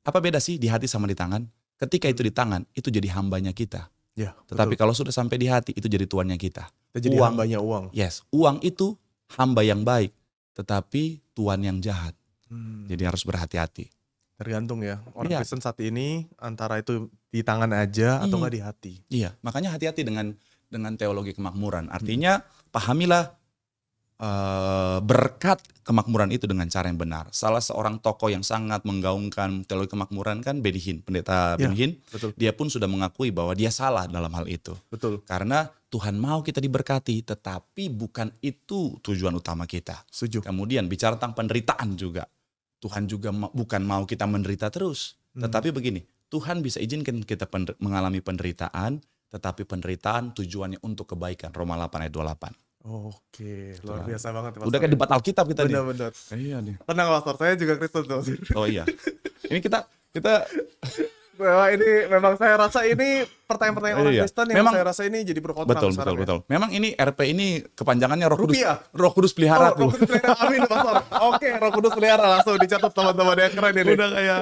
apa beda sih di hati sama di tangan? Ketika itu di tangan, itu jadi hambanya kita. Ya, Tetapi kalau sudah sampai di hati, itu jadi tuannya kita. Jadi uang, hambanya uang. Yes, uang itu hamba yang baik, tetapi tuan yang jahat. Hmm. Jadi harus berhati-hati. Tergantung ya. Orang ya. Kristen saat ini antara itu di tangan aja hmm. atau nggak di hati. Iya, makanya hati-hati dengan dengan teologi kemakmuran. Artinya hmm. pahamilah Eh, berkat kemakmuran itu dengan cara yang benar. Salah seorang tokoh yang sangat menggaungkan teologi kemakmuran kan Benihin, pendeta ya, Benihin. Dia pun sudah mengakui bahwa dia salah dalam hal itu. Betul. Karena Tuhan mau kita diberkati, tetapi bukan itu tujuan utama kita. Setuju. Kemudian bicara tentang penderitaan juga. Tuhan juga ma bukan mau kita menderita terus. Hmm. Tetapi begini, Tuhan bisa izinkan kita pen mengalami penderitaan, tetapi penderitaan tujuannya untuk kebaikan. Roma 8 ayat 28. Oke, luar iya. biasa banget. Pastor. Udah kayak debat Alkitab kita bener, nih. bener benar Iya nih. Tenang Pastor, saya juga Kristen tuh. Oh iya. Ini kita kita Bahwa ini memang saya rasa ini pertanyaan-pertanyaan orang iya. Kristen yang memang, saya rasa ini jadi berkontrak. Betul, betul, betul. Ya. Memang ini RP ini kepanjangannya Roh Kudus. Rupiah. Roh Kudus pelihara oh, tuh. Roh Kudus pelihara, amin Pastor. Oke, Roh Kudus pelihara langsung dicatat teman-teman yang keren ini. Udah kayak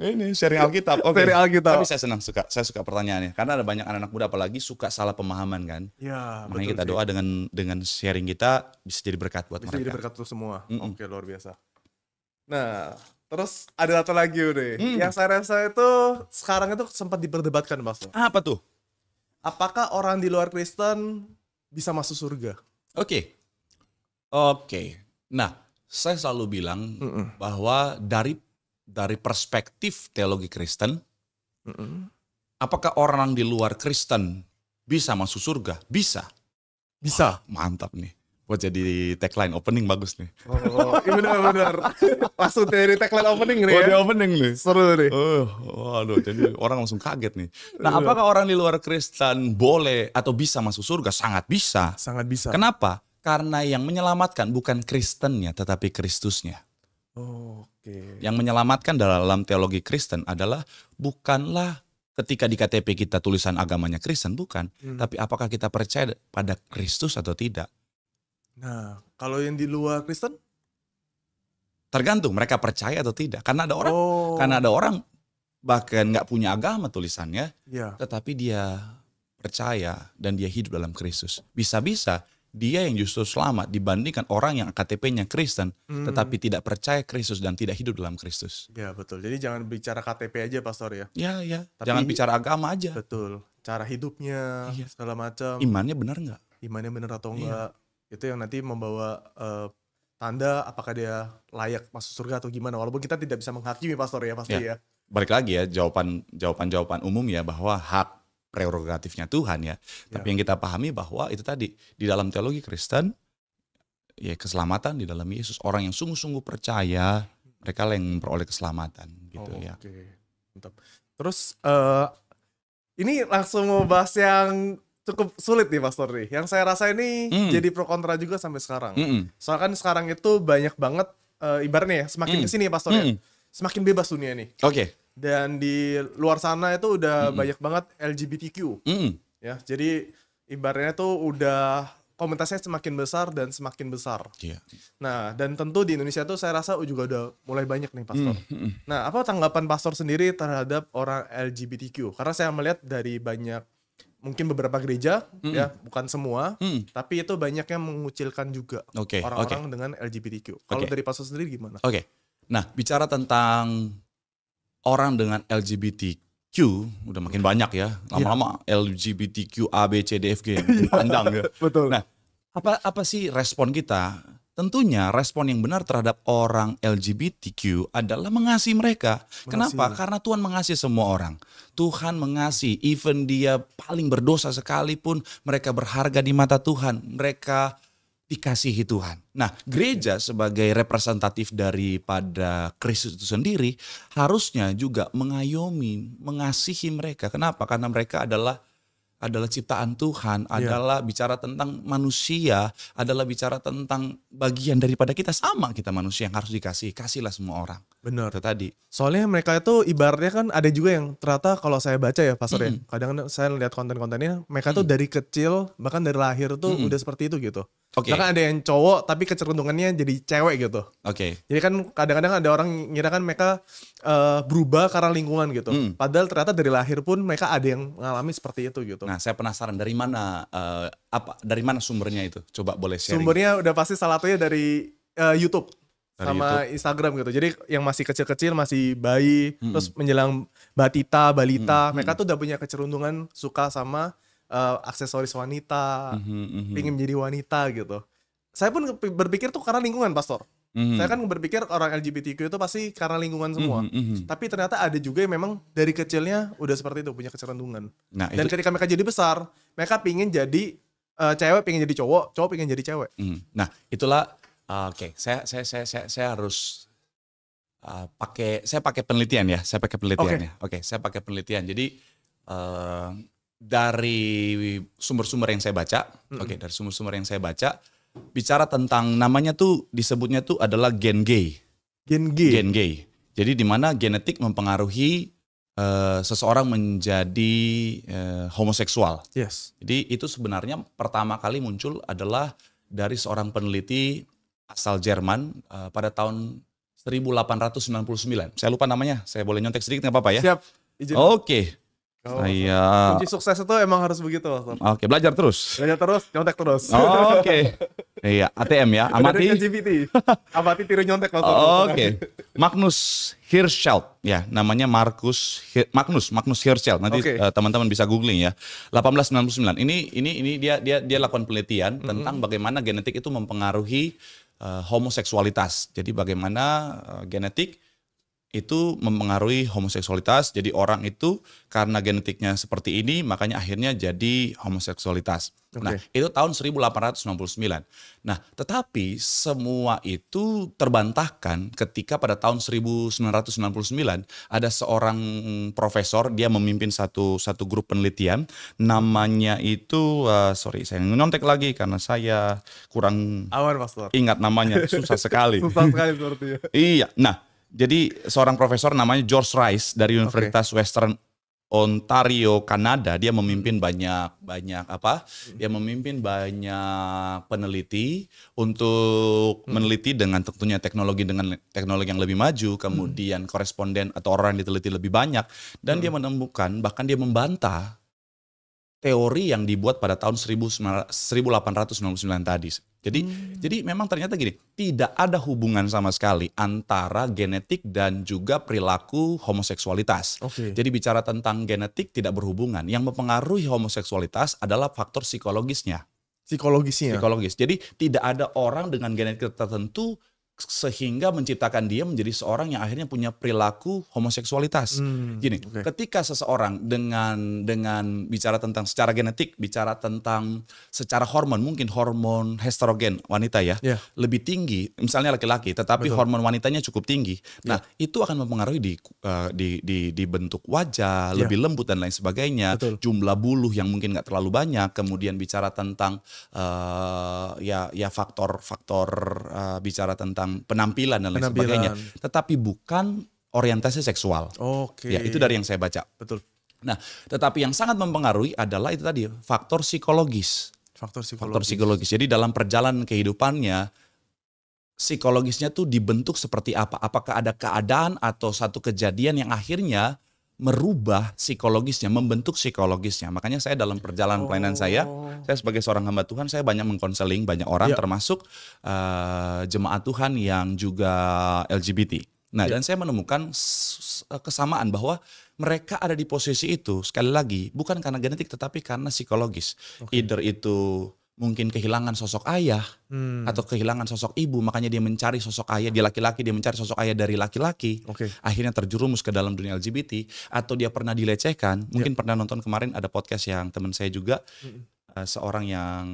ini sharing Alkitab. Oke. Okay. Sharing Alkitab. Tapi saya senang suka, saya suka pertanyaannya karena ada banyak anak-anak muda apalagi suka salah pemahaman kan. Iya, Makanya betul, kita doa dengan dengan sharing kita bisa jadi berkat buat bisa mereka. Bisa jadi berkat untuk semua. Mm -mm. Oke, luar biasa. Nah, Terus ada satu lagi udah. Hmm. Yang saya rasa itu sekarang itu sempat diperdebatkan mas. Apa tuh? Apakah orang di luar Kristen bisa masuk surga? Oke. Okay. Oke. Okay. Nah, saya selalu bilang mm -mm. bahwa dari dari perspektif teologi Kristen, mm -mm. apakah orang di luar Kristen bisa masuk surga? Bisa. Bisa. Wah, mantap nih buat jadi tagline opening bagus nih. Oh, iya benar-benar. langsung dari tagline opening nih. Oh, ya? opening nih. Seru nih. Oh, waduh, jadi orang langsung kaget nih. Nah, iya. apakah orang di luar Kristen boleh atau bisa masuk surga? Sangat bisa. Sangat bisa. Kenapa? Karena yang menyelamatkan bukan Kristennya, tetapi Kristusnya. Oh, Oke. Okay. Yang menyelamatkan dalam teologi Kristen adalah bukanlah ketika di KTP kita tulisan agamanya Kristen bukan, hmm. tapi apakah kita percaya pada Kristus atau tidak? Nah, kalau yang di luar Kristen? Tergantung mereka percaya atau tidak. Karena ada orang, oh. karena ada orang bahkan nggak punya agama tulisannya, ya. tetapi dia percaya dan dia hidup dalam Kristus. Bisa-bisa dia yang justru selamat dibandingkan orang yang KTP-nya Kristen hmm. tetapi tidak percaya Kristus dan tidak hidup dalam Kristus. Ya betul. Jadi jangan bicara KTP aja pastor ya. Ya ya. Tapi, jangan bicara agama aja. Betul. Cara hidupnya iya. segala macam. Imannya benar nggak? Imannya benar atau enggak? Iya itu yang nanti membawa uh, tanda apakah dia layak masuk surga atau gimana walaupun kita tidak bisa menghakimi pastor ya pasti ya, ya. balik lagi ya jawaban jawaban jawaban umum ya bahwa hak prerogatifnya Tuhan ya. ya. Tapi yang kita pahami bahwa itu tadi di dalam teologi Kristen ya keselamatan di dalam Yesus orang yang sungguh-sungguh percaya mereka yang memperoleh keselamatan gitu oh, ya. Oke. Okay. Mantap. Terus uh, ini langsung mau bahas yang cukup sulit nih Pastor nih. Yang saya rasa ini mm. jadi pro kontra juga sampai sekarang. Mm -mm. Soalnya kan sekarang itu banyak banget uh, eh, ibaratnya ya, semakin mm. kesini ya Pastor mm. ya, hmm. semakin bebas dunia nih. Oke. Okay. Dan di luar sana itu udah mm -mm. banyak banget LGBTQ. Mm -mm. Ya, jadi ibaratnya itu udah komunitasnya semakin besar dan semakin besar. Yeah. Nah, dan tentu di Indonesia itu saya rasa juga udah mulai banyak nih pastor. Hmm. Mm, mm. Nah, apa tanggapan pastor sendiri terhadap orang LGBTQ? Karena saya melihat dari banyak mungkin beberapa gereja mm. ya bukan semua mm. tapi itu banyak yang mengucilkan juga okay. orang-orang okay. dengan LGBTQ kalau okay. dari pastor sendiri gimana? Oke okay. nah bicara tentang orang dengan LGBTQ udah makin banyak ya lama-lama yeah. LGBTQ A B C D F G panjang iya. ya betul nah apa apa sih respon kita Tentunya respon yang benar terhadap orang LGBTQ adalah mengasihi mereka. Mengasihi. Kenapa? Karena Tuhan mengasihi semua orang. Tuhan mengasihi even dia paling berdosa sekalipun, mereka berharga di mata Tuhan. Mereka dikasihi Tuhan. Nah, gereja sebagai representatif daripada Kristus itu sendiri harusnya juga mengayomi, mengasihi mereka. Kenapa? Karena mereka adalah adalah ciptaan Tuhan, yeah. adalah bicara tentang manusia, adalah bicara tentang bagian daripada kita sama kita manusia yang harus dikasih. Kasihlah semua orang. Benar. Itu tadi. Soalnya mereka itu ibaratnya kan ada juga yang ternyata kalau saya baca ya pastor mm -hmm. ya, kadang saya lihat konten-kontennya mereka mm -hmm. tuh dari kecil bahkan dari lahir tuh mm -hmm. udah seperti itu gitu. Oke. Okay. ada yang cowok tapi kecerundungannya jadi cewek gitu. Oke. Okay. Jadi kan kadang-kadang ada orang ngira kan mereka uh, berubah karena lingkungan gitu. Hmm. Padahal ternyata dari lahir pun mereka ada yang mengalami seperti itu gitu. Nah, saya penasaran dari mana uh, apa dari mana sumbernya itu? Coba boleh sharing. Sumbernya udah pasti salah satunya dari uh, YouTube dari sama YouTube. Instagram gitu. Jadi yang masih kecil-kecil masih bayi -hmm. terus menjelang batita, balita, -hmm. mereka hmm. tuh udah punya kecerundungan suka sama uh, aksesoris wanita, mm -hmm, ingin menjadi wanita gitu. Saya pun berpikir tuh karena lingkungan, Pastor. Mm -hmm. Saya kan berpikir orang LGBTQ itu pasti karena lingkungan mhm, semua. Mm -hmm. Tapi ternyata ada juga yang memang dari kecilnya udah seperti itu punya kecerendungan. Nah, Dan ketika mereka jadi besar, mereka pingin jadi uh, cewek pingin jadi cowok, cowok pingin jadi cewek. Mm. Nah, itulah uh, oke. Okay. Saya saya saya saya saya harus uh, pakai saya pakai penelitian ya. Saya pakai penelitian okay. ya. Oke, okay, saya pakai penelitian. Jadi uh, dari sumber-sumber yang saya baca, oke okay, dari sumber-sumber yang saya baca bicara tentang namanya tuh disebutnya tuh adalah gen gay. Gen gay. Gen gay. Jadi di mana genetik mempengaruhi uh, seseorang menjadi uh, homoseksual. Yes. Jadi itu sebenarnya pertama kali muncul adalah dari seorang peneliti asal Jerman uh, pada tahun 1899. Saya lupa namanya. Saya boleh nyontek sedikit nggak apa-apa ya? Siap. Oke. Okay. Oh, iya. Kunci sukses itu emang harus begitu, Oke, okay, belajar terus. Belajar terus, nyontek terus. Oh, Oke. Okay. iya, ATM ya. Amati. GPT. Amati tiru nyontek, Oke. okay. Magnus Hirschfeld ya, namanya Markus Hir Magnus Magnus Hirschfeld. Nanti eh, teman-teman okay. uh, teman -teman bisa googling ya. 1899. Ini ini ini dia dia dia lakukan penelitian mm -hmm. tentang bagaimana genetik itu mempengaruhi uh, homoseksualitas. Jadi bagaimana uh, genetik itu mempengaruhi homoseksualitas. Jadi orang itu karena genetiknya seperti ini makanya akhirnya jadi homoseksualitas. Okay. Nah, itu tahun 1899. Nah, tetapi semua itu terbantahkan ketika pada tahun 1999 ada seorang profesor dia memimpin satu satu grup penelitian namanya itu uh, sorry saya nyontek lagi karena saya kurang ingat namanya susah sekali. susah sekali sepertinya. Iya. Nah, jadi seorang profesor namanya George Rice dari Universitas okay. Western Ontario, Kanada, dia memimpin banyak banyak apa? Hmm. Dia memimpin banyak peneliti untuk hmm. meneliti dengan tentunya teknologi dengan teknologi yang lebih maju, hmm. kemudian hmm. koresponden atau orang yang diteliti lebih banyak dan hmm. dia menemukan bahkan dia membantah teori yang dibuat pada tahun 1899 tadi. Jadi hmm. jadi memang ternyata gini, tidak ada hubungan sama sekali antara genetik dan juga perilaku homoseksualitas. Okay. Jadi bicara tentang genetik tidak berhubungan. Yang mempengaruhi homoseksualitas adalah faktor psikologisnya. Psikologisnya. Psikologis. Jadi tidak ada orang dengan genetik tertentu sehingga menciptakan dia menjadi seorang yang akhirnya punya perilaku homoseksualitas. Hmm, Gini, okay. ketika seseorang dengan dengan bicara tentang secara genetik, bicara tentang secara hormon, mungkin hormon estrogen wanita ya, yeah. lebih tinggi, misalnya laki-laki, tetapi Betul. hormon wanitanya cukup tinggi. Ya. Nah, itu akan mempengaruhi di uh, di, di di bentuk wajah, yeah. lebih lembut dan lain sebagainya, Betul. jumlah buluh yang mungkin nggak terlalu banyak, kemudian bicara tentang uh, ya ya faktor-faktor uh, eh, bicara tentang tentang penampilan dan lain penampilan. sebagainya, tetapi bukan orientasi seksual. Oke. Okay. Ya, itu dari yang saya baca. Betul. Nah, tetapi yang sangat mempengaruhi adalah itu tadi faktor psikologis. Faktor psikologis. Faktor psikologis. Jadi dalam perjalanan kehidupannya psikologisnya tuh dibentuk seperti apa? Apakah ada keadaan atau satu kejadian yang akhirnya merubah psikologisnya, membentuk psikologisnya. Makanya saya dalam perjalanan pelayanan saya, oh. saya sebagai seorang hamba Tuhan, saya banyak mengkonseling banyak orang, yeah. termasuk uh, jemaat Tuhan yang juga LGBT. Nah, yeah. dan saya menemukan eh, kesamaan bahwa mereka ada di posisi itu sekali lagi bukan karena genetik, tetapi karena psikologis. Okay. Either itu mungkin kehilangan sosok ayah hmm. atau kehilangan sosok ibu makanya dia mencari sosok ayah dia laki-laki dia mencari sosok ayah dari laki-laki okay. akhirnya terjerumus ke dalam dunia LGBT atau dia pernah dilecehkan mungkin ya. pernah nonton kemarin ada podcast yang teman saya juga hmm eh, seorang yang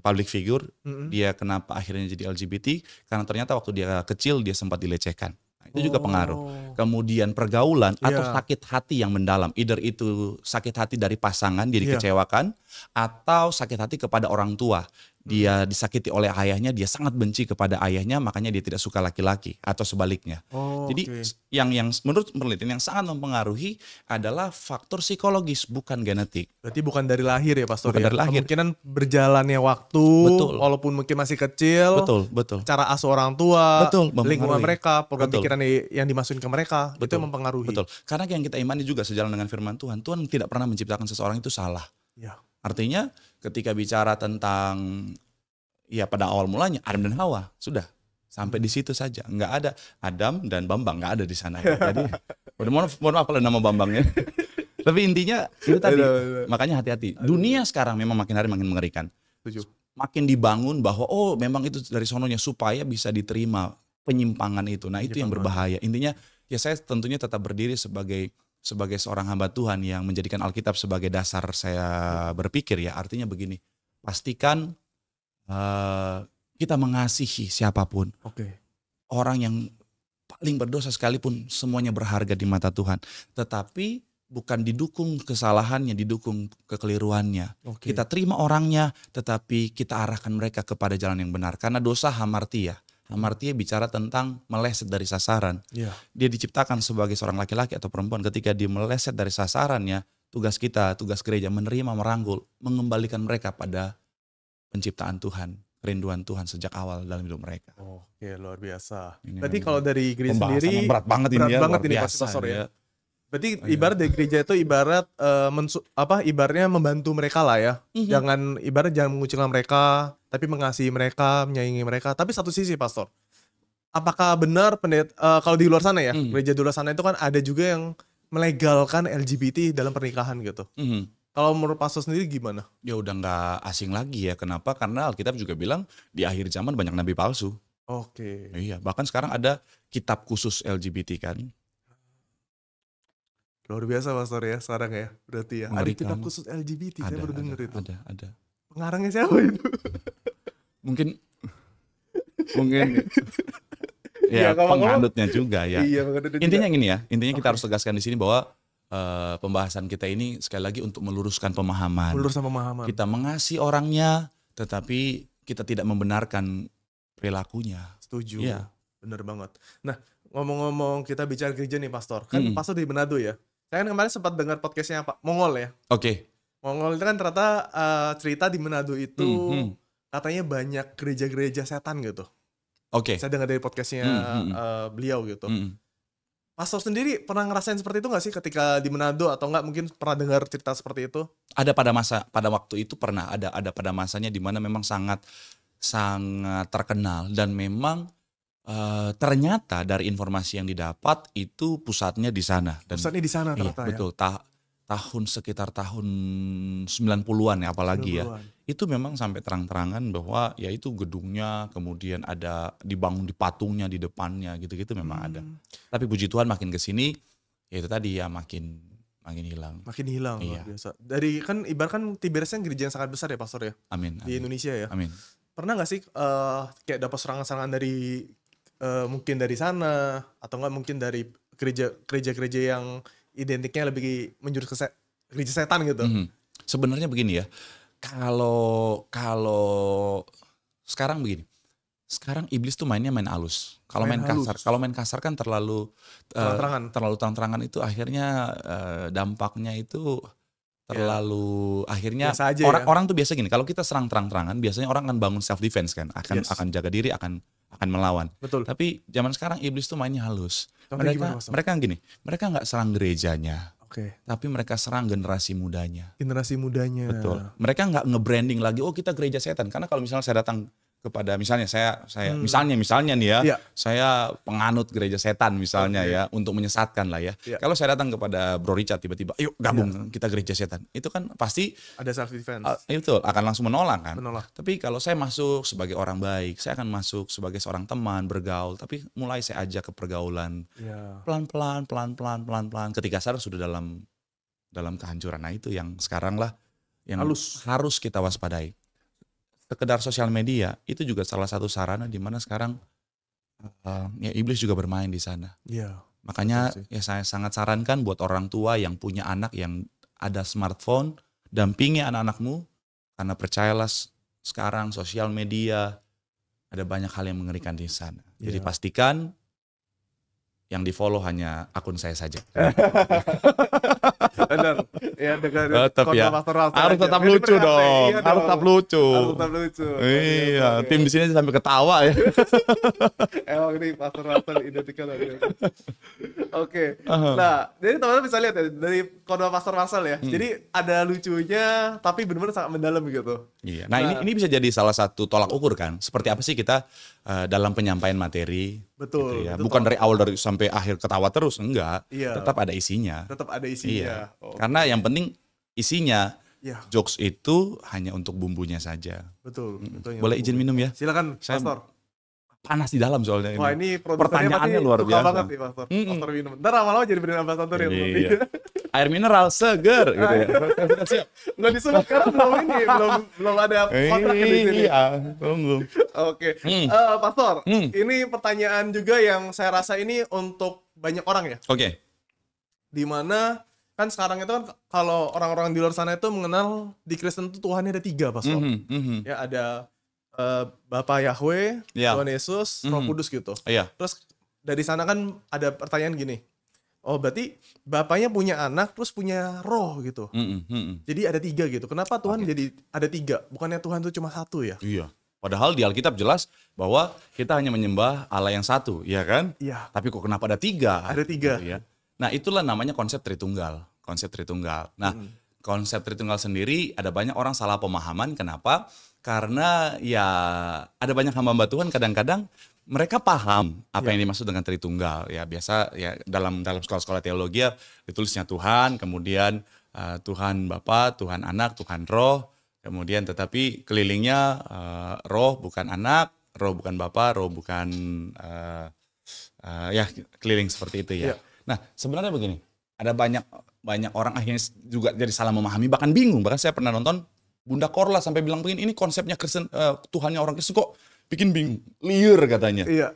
public figure, -hmm. dia kenapa akhirnya jadi LGBT? Karena ternyata waktu dia kecil dia sempat dilecehkan. Nah, itu oh. juga pengaruh. Oh. Kemudian pergaulan yeah. atau iya. sakit hati yang mendalam, either itu sakit hati dari pasangan, jadi yeah. kecewakan atau sakit hati kepada orang tua, dia hmm. disakiti oleh ayahnya, dia sangat benci kepada ayahnya, makanya dia tidak suka laki-laki atau sebaliknya. Oh, Jadi okay. yang yang menurut penelitian yang sangat mempengaruhi adalah faktor psikologis bukan genetik. Berarti bukan dari lahir ya pastor bukan ya. Dari lahir. Kemungkinan berjalannya waktu, betul. walaupun mungkin masih kecil. Betul, betul. Cara asuh orang tua, betul, lingkungan mereka, program betul. pikiran yang dimasukin ke mereka, betul. itu yang mempengaruhi. Betul. Karena yang kita imani juga sejalan dengan firman Tuhan, Tuhan tidak pernah menciptakan seseorang itu salah. Ya. Artinya ketika bicara tentang ya pada awal mulanya Adam dan Hawa sudah sampai di situ saja nggak ada Adam dan Bambang nggak ada di sana jadi mohon maaf, mohon maaf kalau nama Bambangnya tapi intinya itu tadi iya, iya, iya. makanya hati-hati dunia sekarang memang makin hari makin mengerikan makin dibangun bahwa oh memang itu dari sononya supaya bisa diterima penyimpangan itu nah itu yang berbahaya intinya ya saya tentunya tetap berdiri sebagai sebagai seorang hamba Tuhan yang menjadikan Alkitab sebagai dasar saya berpikir ya artinya begini pastikan uh, kita mengasihi siapapun okay. orang yang paling berdosa sekalipun semuanya berharga di mata Tuhan tetapi bukan didukung kesalahannya, didukung kekeliruannya. Okay. Kita terima orangnya, tetapi kita arahkan mereka kepada jalan yang benar. Karena dosa hamartia. Artinya bicara tentang meleset dari sasaran. Yeah. Dia diciptakan sebagai seorang laki-laki atau perempuan ketika dia meleset dari sasarannya, tugas kita, tugas gereja menerima, merangkul, mengembalikan mereka pada penciptaan Tuhan kerinduan Tuhan sejak awal dalam hidup mereka. Oke, oh, luar biasa. Ini Berarti kalau dari gereja sendiri berat banget berat ini ya, banget luar ini biasa, pastor ya. ya. Berarti oh, iya. ibarat dari gereja itu ibarat uh, mensu, apa ibarnya membantu mereka lah ya. Mm-hmm. Jangan ibarat jangan mengucilkan mereka, tapi mengasihi mereka, menyayangi mereka. Tapi satu sisi pastor, apakah benar pendeta uh, eh, kalau di luar sana ya, mm. gereja di luar sana itu kan ada juga yang melegalkan LGBT dalam pernikahan gitu. Mm-hmm. Kalau menurut pastor sendiri gimana? Ya udah nggak asing lagi ya. Kenapa? Karena Alkitab juga bilang di akhir zaman banyak nabi palsu. Oke. Okay. Iya, bahkan sekarang ada kitab khusus LGBT kan Luar biasa Mas ya sekarang ya. Berarti ya ada kitab khusus LGBT ada, saya baru dengar itu. Ada, ada. Pengarangnya siapa itu? mungkin mungkin ya, ya penganutnya juga ya. Iya, intinya juga. gini ya, intinya kita okay. harus tegaskan di sini bahwa uh, pembahasan kita ini sekali lagi untuk meluruskan pemahaman. Meluruskan pemahaman. Kita mengasi orangnya, tetapi kita tidak membenarkan perilakunya. Setuju. Ya. Bener banget. Nah, ngomong-ngomong kita bicara gereja nih pastor, kan -hmm. pastor di Manado ya. Saya kan kemarin sempat dengar podcastnya Pak Mongol ya. Oke. Okay. Mongol itu kan ternyata uh, cerita di Manado itu hmm, hmm. katanya banyak gereja-gereja setan gitu. Oke. Okay. Saya dengar dari podcastnya hmm, hmm, uh, beliau gitu. Hmm. Pastor sendiri pernah ngerasain seperti itu nggak sih ketika di Manado atau nggak mungkin pernah dengar cerita seperti itu? Ada pada masa pada waktu itu pernah ada ada pada masanya di mana memang sangat sangat terkenal dan memang Eh, ternyata dari informasi yang didapat itu pusatnya di sana. Dan, pusatnya di sana ternyata iya, ya. Betul. Ta tahun sekitar tahun 90-an ya apalagi 90 ya. Itu memang sampai terang-terangan bahwa ya itu gedungnya kemudian ada dibangun di patungnya di depannya gitu-gitu memang hmm. ada. Tapi puji Tuhan makin ke sini ya itu tadi ya makin makin hilang. Makin hilang iya. luar biasa. Dari kan ibarat kan Tiberias gereja yang sangat besar ya pastor ya. Amin. Di amin. Indonesia ya. Amin pernah gak sih uh, kayak dapat serangan-serangan dari uh, mungkin dari sana atau enggak mungkin dari gereja gereja gereja yang identiknya lebih menjurus ke se gereja setan gitu. Mm -hmm. Sebenarnya begini ya, kalau kalau sekarang begini, sekarang iblis tuh mainnya main alus. Kalau main, main kasar, kalau main kasar kan terlalu eh, terang-terangan. Uh, terlalu terang-terangan itu akhirnya uh, dampaknya itu ya. terlalu yeah. akhirnya orang-orang ya. orang tuh biasa gini. Kalau kita serang terang-terangan, biasanya orang akan bangun self defense kan, akan yes. akan jaga diri, akan akan melawan. Betul. Tapi zaman sekarang iblis tuh mainnya halus. Tapi mereka gimana, mereka gini, mereka nggak serang gerejanya. Oke. Okay. Tapi mereka serang generasi mudanya. Generasi mudanya. Betul. Mereka nggak nge-branding lagi, oh kita gereja setan. Karena kalau misalnya saya datang kepada misalnya saya saya hmm. misalnya misalnya nih ya, ya saya penganut gereja setan misalnya okay. ya untuk menyesatkan lah ya. ya kalau saya datang kepada Bro Richard tiba-tiba ayo gabung ya. kita gereja setan itu kan pasti ada self defense uh, itu iya, akan langsung menolak kan menolak. tapi kalau saya masuk sebagai orang baik saya akan masuk sebagai seorang teman bergaul tapi mulai saya ajak ke pergaulan pelan pelan pelan pelan pelan pelan pelan ketika saya sudah dalam dalam kehancuran nah itu yang sekarang lah yang Halus. harus kita waspadai sekedar sosial media itu juga salah satu sarana di mana sekarang uh, ya iblis juga bermain di sana. Iya, Makanya ya saya sangat sarankan buat orang tua yang punya anak yang ada smartphone, dampingi anak-anakmu karena percayalah sekarang sosial media ada banyak hal yang mengerikan di sana. Jadi iya. pastikan yang di follow hanya akun saya saja. Benar. Iya, ya dengan tetap ya. Harus tetap lucu dong. harus tetap lucu. Harus tetap lucu. Iya, okay, iya, iya, tim di sini sampai ketawa ya. Emang nih pastor Rafael identikal Oke. Nah, jadi teman-teman bisa lihat ya dari kode pastor Rafael ya. Hmm. Jadi ada lucunya tapi benar-benar sangat mendalam gitu. Iya. Nah, nah, ini ini bisa jadi salah satu tolak ukur kan. Seperti apa sih kita uh, dalam penyampaian materi Betul. Gitu ya. Bukan dari awal dari sampai akhir ketawa terus, enggak. Iya. Tetap ada isinya. Tetap ada isinya. Iya. Oh. Karena yang penting isinya. iya. Jokes itu hanya untuk bumbunya saja. Betul. betul Boleh izin minum ya? Silakan, Saya, Pastor. Panas di dalam soalnya ini. Wah ini pertanyaannya luar biasa. banget nih, Pastor. Mm -mm. Pastor minum. Ntar lama-lama jadi brand pastor ya. Iya air mineral seger gitu ya. Siap. Nggak disuruh karena belum ini, belum belum ada kontrak di sini. Iya, tunggu. Oke. Hmm. Eh, Pastor, hmm. ini pertanyaan juga yang saya rasa ini untuk banyak orang ya. Oke. Okay. Di mana kan sekarang itu kan kalau orang-orang di luar sana itu mengenal di Kristen itu Tuhannya ada tiga, Pastor. Mm -hmm, mm -hmm. Ya ada uh, eh, Bapak Yahweh, yeah. Tuhan Yesus, mm -hmm. Roh mhm. Kudus gitu. Iya. Yeah. Terus dari sana kan ada pertanyaan gini Oh berarti bapaknya punya anak terus punya roh gitu. Mm -mm, mm -mm. Jadi ada tiga gitu. Kenapa Tuhan okay. jadi ada tiga? Bukannya Tuhan itu cuma satu ya? Iya. Padahal di Alkitab jelas bahwa kita hanya menyembah Allah yang satu, ya kan? Iya. Tapi kok kenapa ada tiga? Ada tiga. Gitu ya. Nah itulah namanya konsep Tritunggal. Konsep Tritunggal. Nah mm. konsep Tritunggal sendiri ada banyak orang salah pemahaman. Kenapa? Karena ya ada banyak hamba-hamba Tuhan kadang-kadang mereka paham apa yeah. yang dimaksud dengan Tritunggal ya biasa ya dalam dalam sekolah-sekolah teologi ya, ditulisnya Tuhan kemudian uh, Tuhan Bapa Tuhan Anak Tuhan Roh kemudian tetapi kelilingnya uh, Roh bukan Anak Roh bukan Bapa Roh bukan uh, uh, ya keliling seperti itu ya yeah. nah sebenarnya begini ada banyak banyak orang akhirnya juga jadi salah memahami bahkan bingung bahkan saya pernah nonton Bunda Korla sampai bilang begini ini konsepnya Kristen uh, Tuhannya orang Kristen kok bikin bingung, liar katanya. Iya.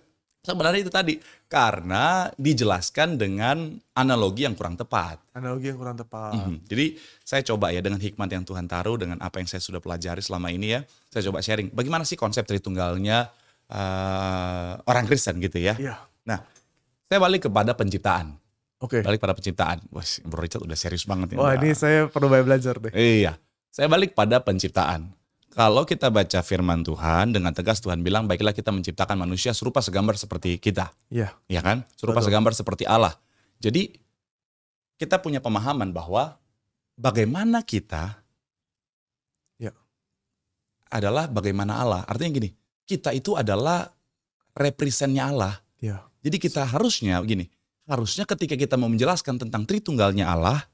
Sebenarnya itu tadi karena dijelaskan dengan analogi yang kurang tepat. Analogi yang kurang tepat. Mm -hmm. Jadi saya coba ya dengan hikmat yang Tuhan taruh dengan apa yang saya sudah pelajari selama ini ya, saya coba sharing. Bagaimana sih konsep Tritunggalnya uh, eh, orang Kristen gitu ya? Iya. Nah, saya balik kepada penciptaan. Oke. Okay. Balik pada penciptaan. Wah, Bro Richard udah serius banget ini. Ya, Wah, ini saya perlu banyak belajar deh. Iya. Saya balik pada penciptaan kalau kita baca firman Tuhan dengan tegas Tuhan bilang baiklah kita menciptakan manusia serupa segambar seperti kita. Iya. Iya kan? Serupa Betul. segambar seperti Allah. Jadi kita punya pemahaman bahwa bagaimana kita ya. adalah bagaimana Allah. Artinya gini, kita itu adalah representnya Allah. Ya. Jadi kita harusnya gini, harusnya ketika kita mau menjelaskan tentang Tritunggalnya Allah,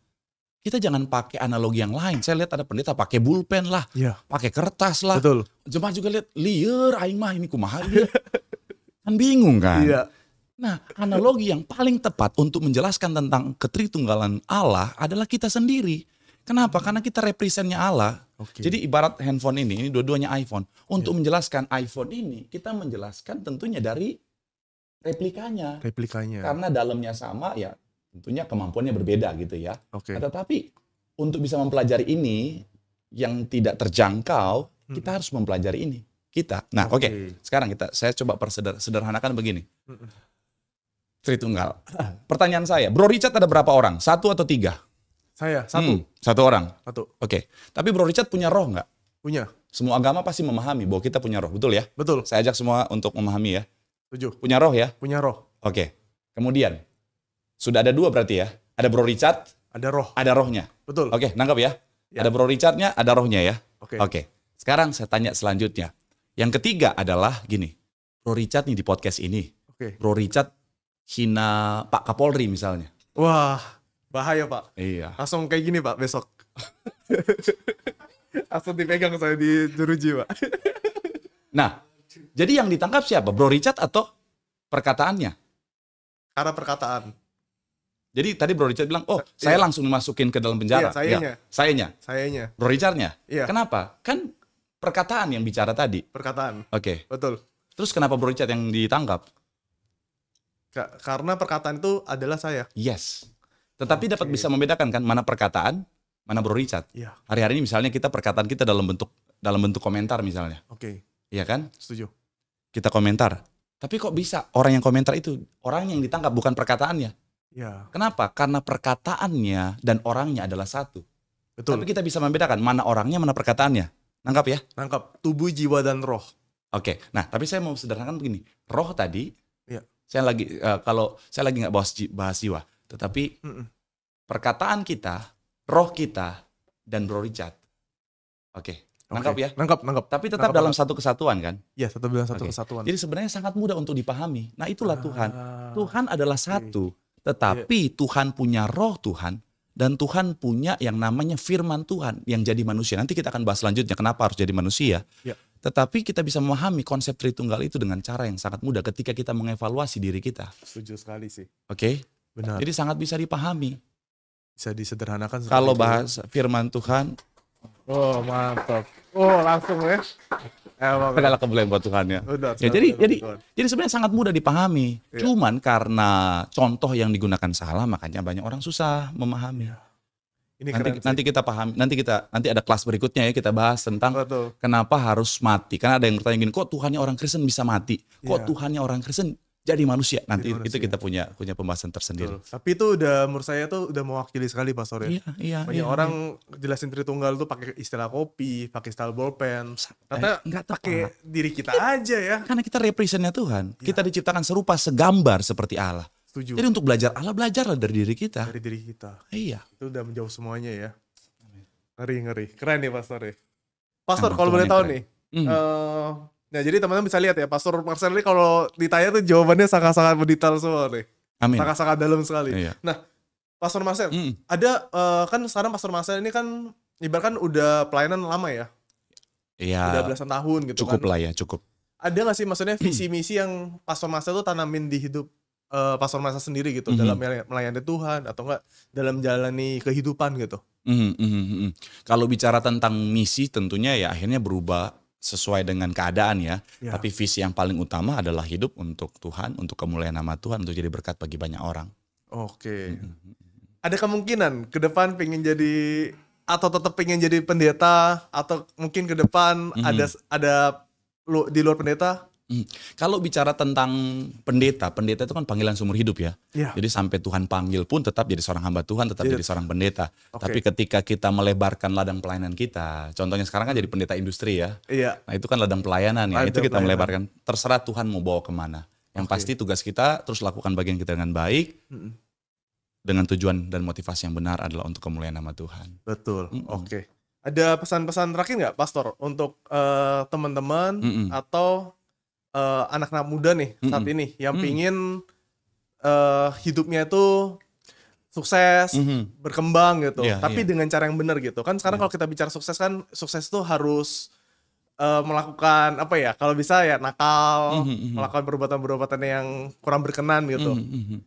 kita jangan pakai analogi yang lain. Saya lihat ada pendeta pakai bulpen lah, yeah. pakai kertas lah. Betul. Jemaah juga lihat liar aing mah ini kumaha Kan bingung kan? Yeah. Nah, analogi yang paling tepat untuk menjelaskan tentang ketritunggalan Allah adalah kita sendiri. Kenapa? Karena kita representnya Allah. Okay. Jadi ibarat handphone ini, ini dua-duanya iPhone. Untuk yeah. menjelaskan iPhone ini, kita menjelaskan tentunya dari replikanya. Replikanya. Karena dalamnya sama ya tentunya kemampuannya berbeda gitu ya. Okay. Nah, tetapi untuk bisa mempelajari ini yang tidak terjangkau, hmm. kita harus mempelajari ini. Kita. Nah, oke. Okay. Okay. Sekarang kita saya coba persederhanakan begini. Hmm. Tritunggal. Pertanyaan saya, Bro Richard ada berapa orang? Satu atau tiga? Saya satu. Hmm, satu orang. Satu. Oke. Okay. Tapi Bro Richard punya roh nggak? Punya. Semua agama pasti memahami bahwa kita punya roh, betul ya? Betul. Saya ajak semua untuk memahami ya. Tujuh. Punya roh ya? Punya roh. Oke. Okay. Kemudian sudah ada dua berarti ya. Ada Bro Richard. Ada roh. Ada rohnya. Betul. Oke, okay, nangkap ya. ya. Ada Bro Richardnya, ada rohnya ya. Oke. Okay. Oke. Okay. Sekarang saya tanya selanjutnya. Yang ketiga adalah gini. Bro Richard nih di podcast ini. Oke. Okay. Bro Richard hina Pak Kapolri misalnya. Wah, bahaya Pak. Iya. Langsung kayak gini Pak besok. Langsung dipegang saya di juruji Pak. nah, jadi yang ditangkap siapa? Bro Richard atau perkataannya? Karena perkataan. Jadi tadi Bro Richard bilang, "Oh, saya iya. langsung dimasukin ke dalam penjara." Iya, sayanya. Ya, sayanya. Sayanya. Bro Richardnya. Iya. Kenapa? Kan perkataan yang bicara tadi. Perkataan. Oke. Okay. Betul. Terus kenapa Bro Richard yang ditangkap? karena perkataan itu adalah saya. Yes. Tetapi okay. dapat bisa membedakan kan mana perkataan, mana Bro Richard. Iya. Hari-hari ini misalnya kita perkataan kita dalam bentuk dalam bentuk komentar misalnya. Oke. Okay. Iya kan? Setuju. Kita komentar. Tapi kok bisa orang yang komentar itu orang yang ditangkap bukan perkataannya. Ya. Kenapa? Karena perkataannya dan orangnya adalah satu. Betul. Tapi kita bisa membedakan mana orangnya, mana perkataannya. Nangkap ya? Nangkap. Tubuh, jiwa, dan roh. Oke. Nah, tapi saya mau sederhanakan begini. Roh tadi, ya. saya lagi uh, kalau saya lagi nggak bahas, bahas jiwa, tetapi mm -mm. perkataan kita, roh kita, dan Bro Richard. Oke. Nangkap okay. ya? Nangkap, nangkap. Tapi tetap nangkap, dalam nangkap. satu kesatuan kan? Iya, tetap dalam satu okay. kesatuan. Jadi sebenarnya sangat mudah untuk dipahami. Nah, itulah ah, Tuhan. Tuhan adalah okay. satu. Tetapi yeah. Tuhan punya roh Tuhan dan Tuhan punya yang namanya firman Tuhan yang jadi manusia. Nanti kita akan bahas selanjutnya kenapa harus jadi manusia. Yeah. Tetapi kita bisa memahami konsep Tritunggal itu dengan cara yang sangat mudah ketika kita mengevaluasi diri kita. Setuju sekali sih. Oke. Okay? Benar. Jadi sangat bisa dipahami. Bisa disederhanakan. Kalau bahas firman Tuhan. Oh mantap. Oh langsung ya. Eh, segala kebelain buat Tuhan ya. ya jadi jadi jadi sebenarnya sangat mudah dipahami. Ya. Cuman karena contoh yang digunakan salah makanya banyak orang susah memahami. Iya. Ini nanti, keren, nanti kita paham, nanti kita nanti ada kelas berikutnya ya kita bahas tentang Betul. kenapa harus mati. Karena ada yang bertanya gini, kok Tuhannya orang Kristen bisa mati? Kok ya. Tuhannya orang Kristen jadi manusia nanti jadi manusia. itu kita punya punya pembahasan tersendiri. Betul. Tapi itu udah menurut saya tuh udah mewakili sekali Pak Sore. Iya, iya, Banyak iya, orang iya. jelasin Tritunggal tuh pakai istilah kopi, pakai style ballpen. Kata eh, enggak pakai diri kita iya, aja ya. Karena kita representnya Tuhan. Ya. Kita diciptakan serupa segambar seperti Allah. Setuju. Jadi untuk belajar Allah belajarlah dari diri kita. Dari diri kita. Iya. Itu udah menjauh semuanya ya. Ngeri ngeri. Keren nih Pastor ya. Pastor kalau boleh tahu nih. Mm. Uh, Nah jadi teman-teman bisa lihat ya Pastor Marcel ini kalau ditanya tuh jawabannya sangat-sangat mendetail semua nih. Sangat-sangat dalam sekali. Iya. Nah Pastor Marcel, mm. ada uh, kan sekarang Pastor Marcel ini kan ibarat kan udah pelayanan lama ya. Iya. Udah belasan tahun gitu cukup kan. Cukup lah ya, cukup. Ada gak sih maksudnya visi misi yang Pastor Marcel tuh tanamin di hidup uh, Pastor Marcel sendiri gitu mm -hmm. dalam melayani Tuhan atau enggak dalam jalani kehidupan gitu? Mm -hmm. Kalau bicara tentang misi tentunya ya akhirnya berubah sesuai dengan keadaan ya, ya. Tapi visi yang paling utama adalah hidup untuk Tuhan, untuk kemuliaan nama Tuhan, untuk jadi berkat bagi banyak orang. Oke. -hmm. Ada kemungkinan ke depan pengen jadi atau tetap pengen jadi pendeta atau mungkin ke depan -hmm. ada ada lu di luar pendeta Hmm. Kalau bicara tentang pendeta, pendeta itu kan panggilan seumur hidup ya. Yeah. Jadi sampai Tuhan panggil pun tetap jadi seorang hamba Tuhan, tetap yeah. jadi seorang pendeta. Okay. Tapi ketika kita melebarkan ladang pelayanan kita, contohnya sekarang kan jadi pendeta industri ya. Yeah. Nah itu kan ladang pelayanan ya, ladang itu kita melebarkan. Terserah Tuhan mau bawa kemana. Yang okay. pasti tugas kita terus lakukan bagian kita dengan baik, mm dengan tujuan dan motivasi yang benar adalah untuk kemuliaan nama Tuhan. Betul, mm oke. Okay. Ada pesan-pesan terakhir nggak, Pastor, untuk uh, teman-teman mm -mm. atau Eh, anak-anak uh, muda nih mm -hmm. saat ini yang mm -hmm. pingin uh, hidupnya itu sukses, mm -hmm. berkembang gitu. Yeah, Tapi yeah. dengan cara yang benar gitu. Kan sekarang yeah. kalau kita bicara sukses kan sukses itu harus uh, melakukan apa ya? Kalau bisa ya nakal, mm -hmm. melakukan perbuatan-perbuatan yang kurang berkenan gitu. Mm -hmm.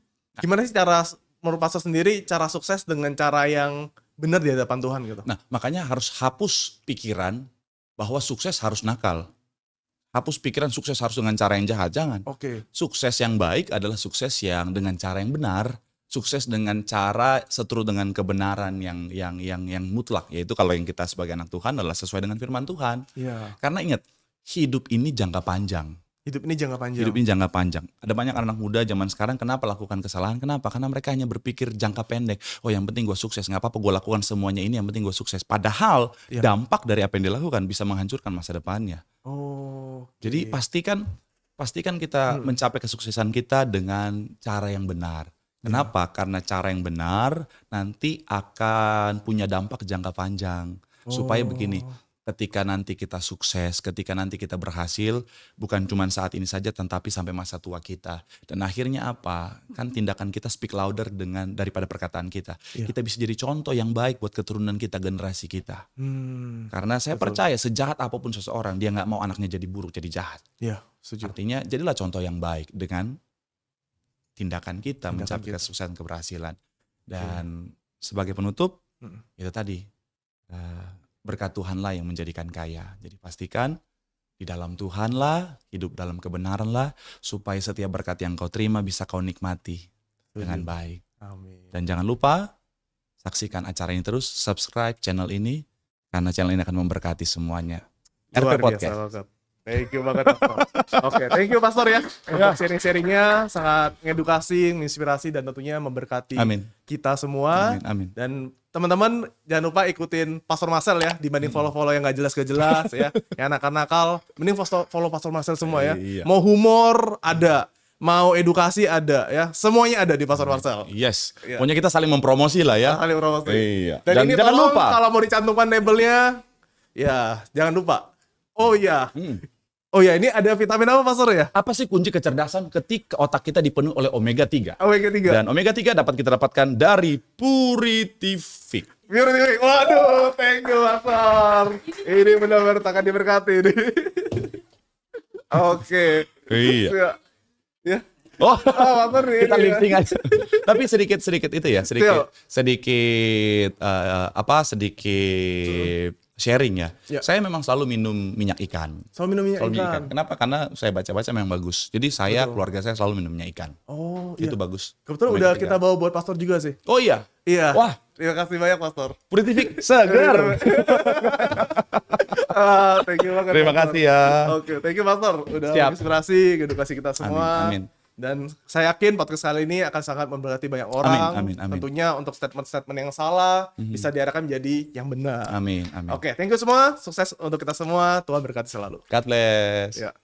Gimana sih cara menurut pastor sendiri cara sukses dengan cara yang benar di hadapan Tuhan gitu? Nah, makanya harus hapus pikiran bahwa sukses harus nakal hapus pikiran sukses harus dengan cara yang jahat jangan. Oke. Okay. Sukses yang baik adalah sukses yang dengan cara yang benar, sukses dengan cara seteru dengan kebenaran yang yang yang yang mutlak yaitu kalau yang kita sebagai anak Tuhan adalah sesuai dengan firman Tuhan. Yeah. Karena ingat, hidup ini jangka panjang. Hidup ini jangka panjang. Hidup ini jangka panjang. Ada banyak anak muda zaman sekarang kenapa lakukan kesalahan? Kenapa? Karena mereka hanya berpikir jangka pendek. Oh, yang penting gue sukses. Nggak apa-apa gue lakukan semuanya ini. Yang penting gue sukses. Padahal ya. dampak dari apa yang dilakukan bisa menghancurkan masa depannya. Oh. Okay. Jadi pastikan pastikan kita hmm. mencapai kesuksesan kita dengan cara yang benar. Ya. Kenapa? Ya. Karena cara yang benar nanti akan punya dampak jangka panjang. Oh. Supaya begini, oh ketika nanti kita sukses, ketika nanti kita berhasil, bukan cuma saat ini saja tetapi sampai masa tua kita. Dan akhirnya apa? Kan tindakan kita speak louder dengan daripada perkataan kita. Yeah. Kita bisa jadi contoh yang baik buat keturunan kita, generasi kita. Hmm, Karena saya betul. percaya sejahat apapun seseorang, dia nggak mau anaknya jadi buruk, jadi jahat. Yeah, setuju. Artinya jadilah contoh yang baik dengan tindakan kita tindakan mencapai kita. kesuksesan keberhasilan. Dan yeah. sebagai penutup, hmm. itu tadi. Uh, berkat Tuhanlah yang menjadikan kaya. Jadi pastikan di dalam Tuhanlah, hidup dalam kebenaranlah, supaya setiap berkat yang kau terima bisa kau nikmati dengan baik. Amin. Dan jangan lupa saksikan acara ini terus, subscribe channel ini karena channel ini akan memberkati semuanya. Luar RP Podcast. Banget. thank you banget Oke, okay, thank you Pastor ya untuk ya. sharing-sharingnya sangat mengedukasi, menginspirasi dan tentunya memberkati amin. kita semua. Amin, amin. Dan teman-teman jangan lupa ikutin Pastor Marcel ya dibanding hmm. follow-follow yang gak jelas gak jelas ya yang nakal-nakal mending follow Pastor Marcel semua ya iya. mau humor ada mau edukasi ada ya semuanya ada di Pastor hmm. Marcel yes ya. pokoknya kita saling mempromosi lah ya saling promosi iya. dan, dan ini jangan lupa kalau mau dicantumkan labelnya ya jangan lupa oh iya hmm. Oh ya, ini ada vitamin apa Pastor ya? Apa sih kunci kecerdasan ketika otak kita dipenuhi oleh omega 3? Omega 3. Dan omega 3 dapat kita dapatkan dari puritifik. Puritifik. Waduh, thank you Pastor. Ini benar-benar takkan diberkati ini. Oke. Okay. Iya. Ya. ya. Oh, oh ah, nih, kita lifting aja. Tapi sedikit-sedikit itu ya, sedikit, iya. sedikit, uh, apa, sedikit sharing ya. ya. Saya memang selalu minum minyak ikan. Selalu minum minyak, selalu ikan. minyak ikan. Kenapa? Karena saya baca-baca memang bagus. Jadi saya Betul. keluarga saya selalu minum minyak ikan. Oh, itu iya. bagus. Kebetulan udah kita bawa buat pastor juga sih. Oh iya. Iya. Wah, terima kasih banyak pastor. Puritifik segar. ah, thank you banget. Terima kasih ya. Oke, okay, thank you pastor udah Siap. inspirasi edukasi kita semua. Amin. amin. Dan saya yakin podcast kali ini akan sangat memberkati banyak orang. Amin, amin, amin. Tentunya untuk statement-statement yang salah mm-hmm. bisa diarahkan menjadi yang benar. Amin, amin. Oke, okay, thank you semua. Sukses untuk kita semua. Tuhan berkati selalu. God bless. Ya.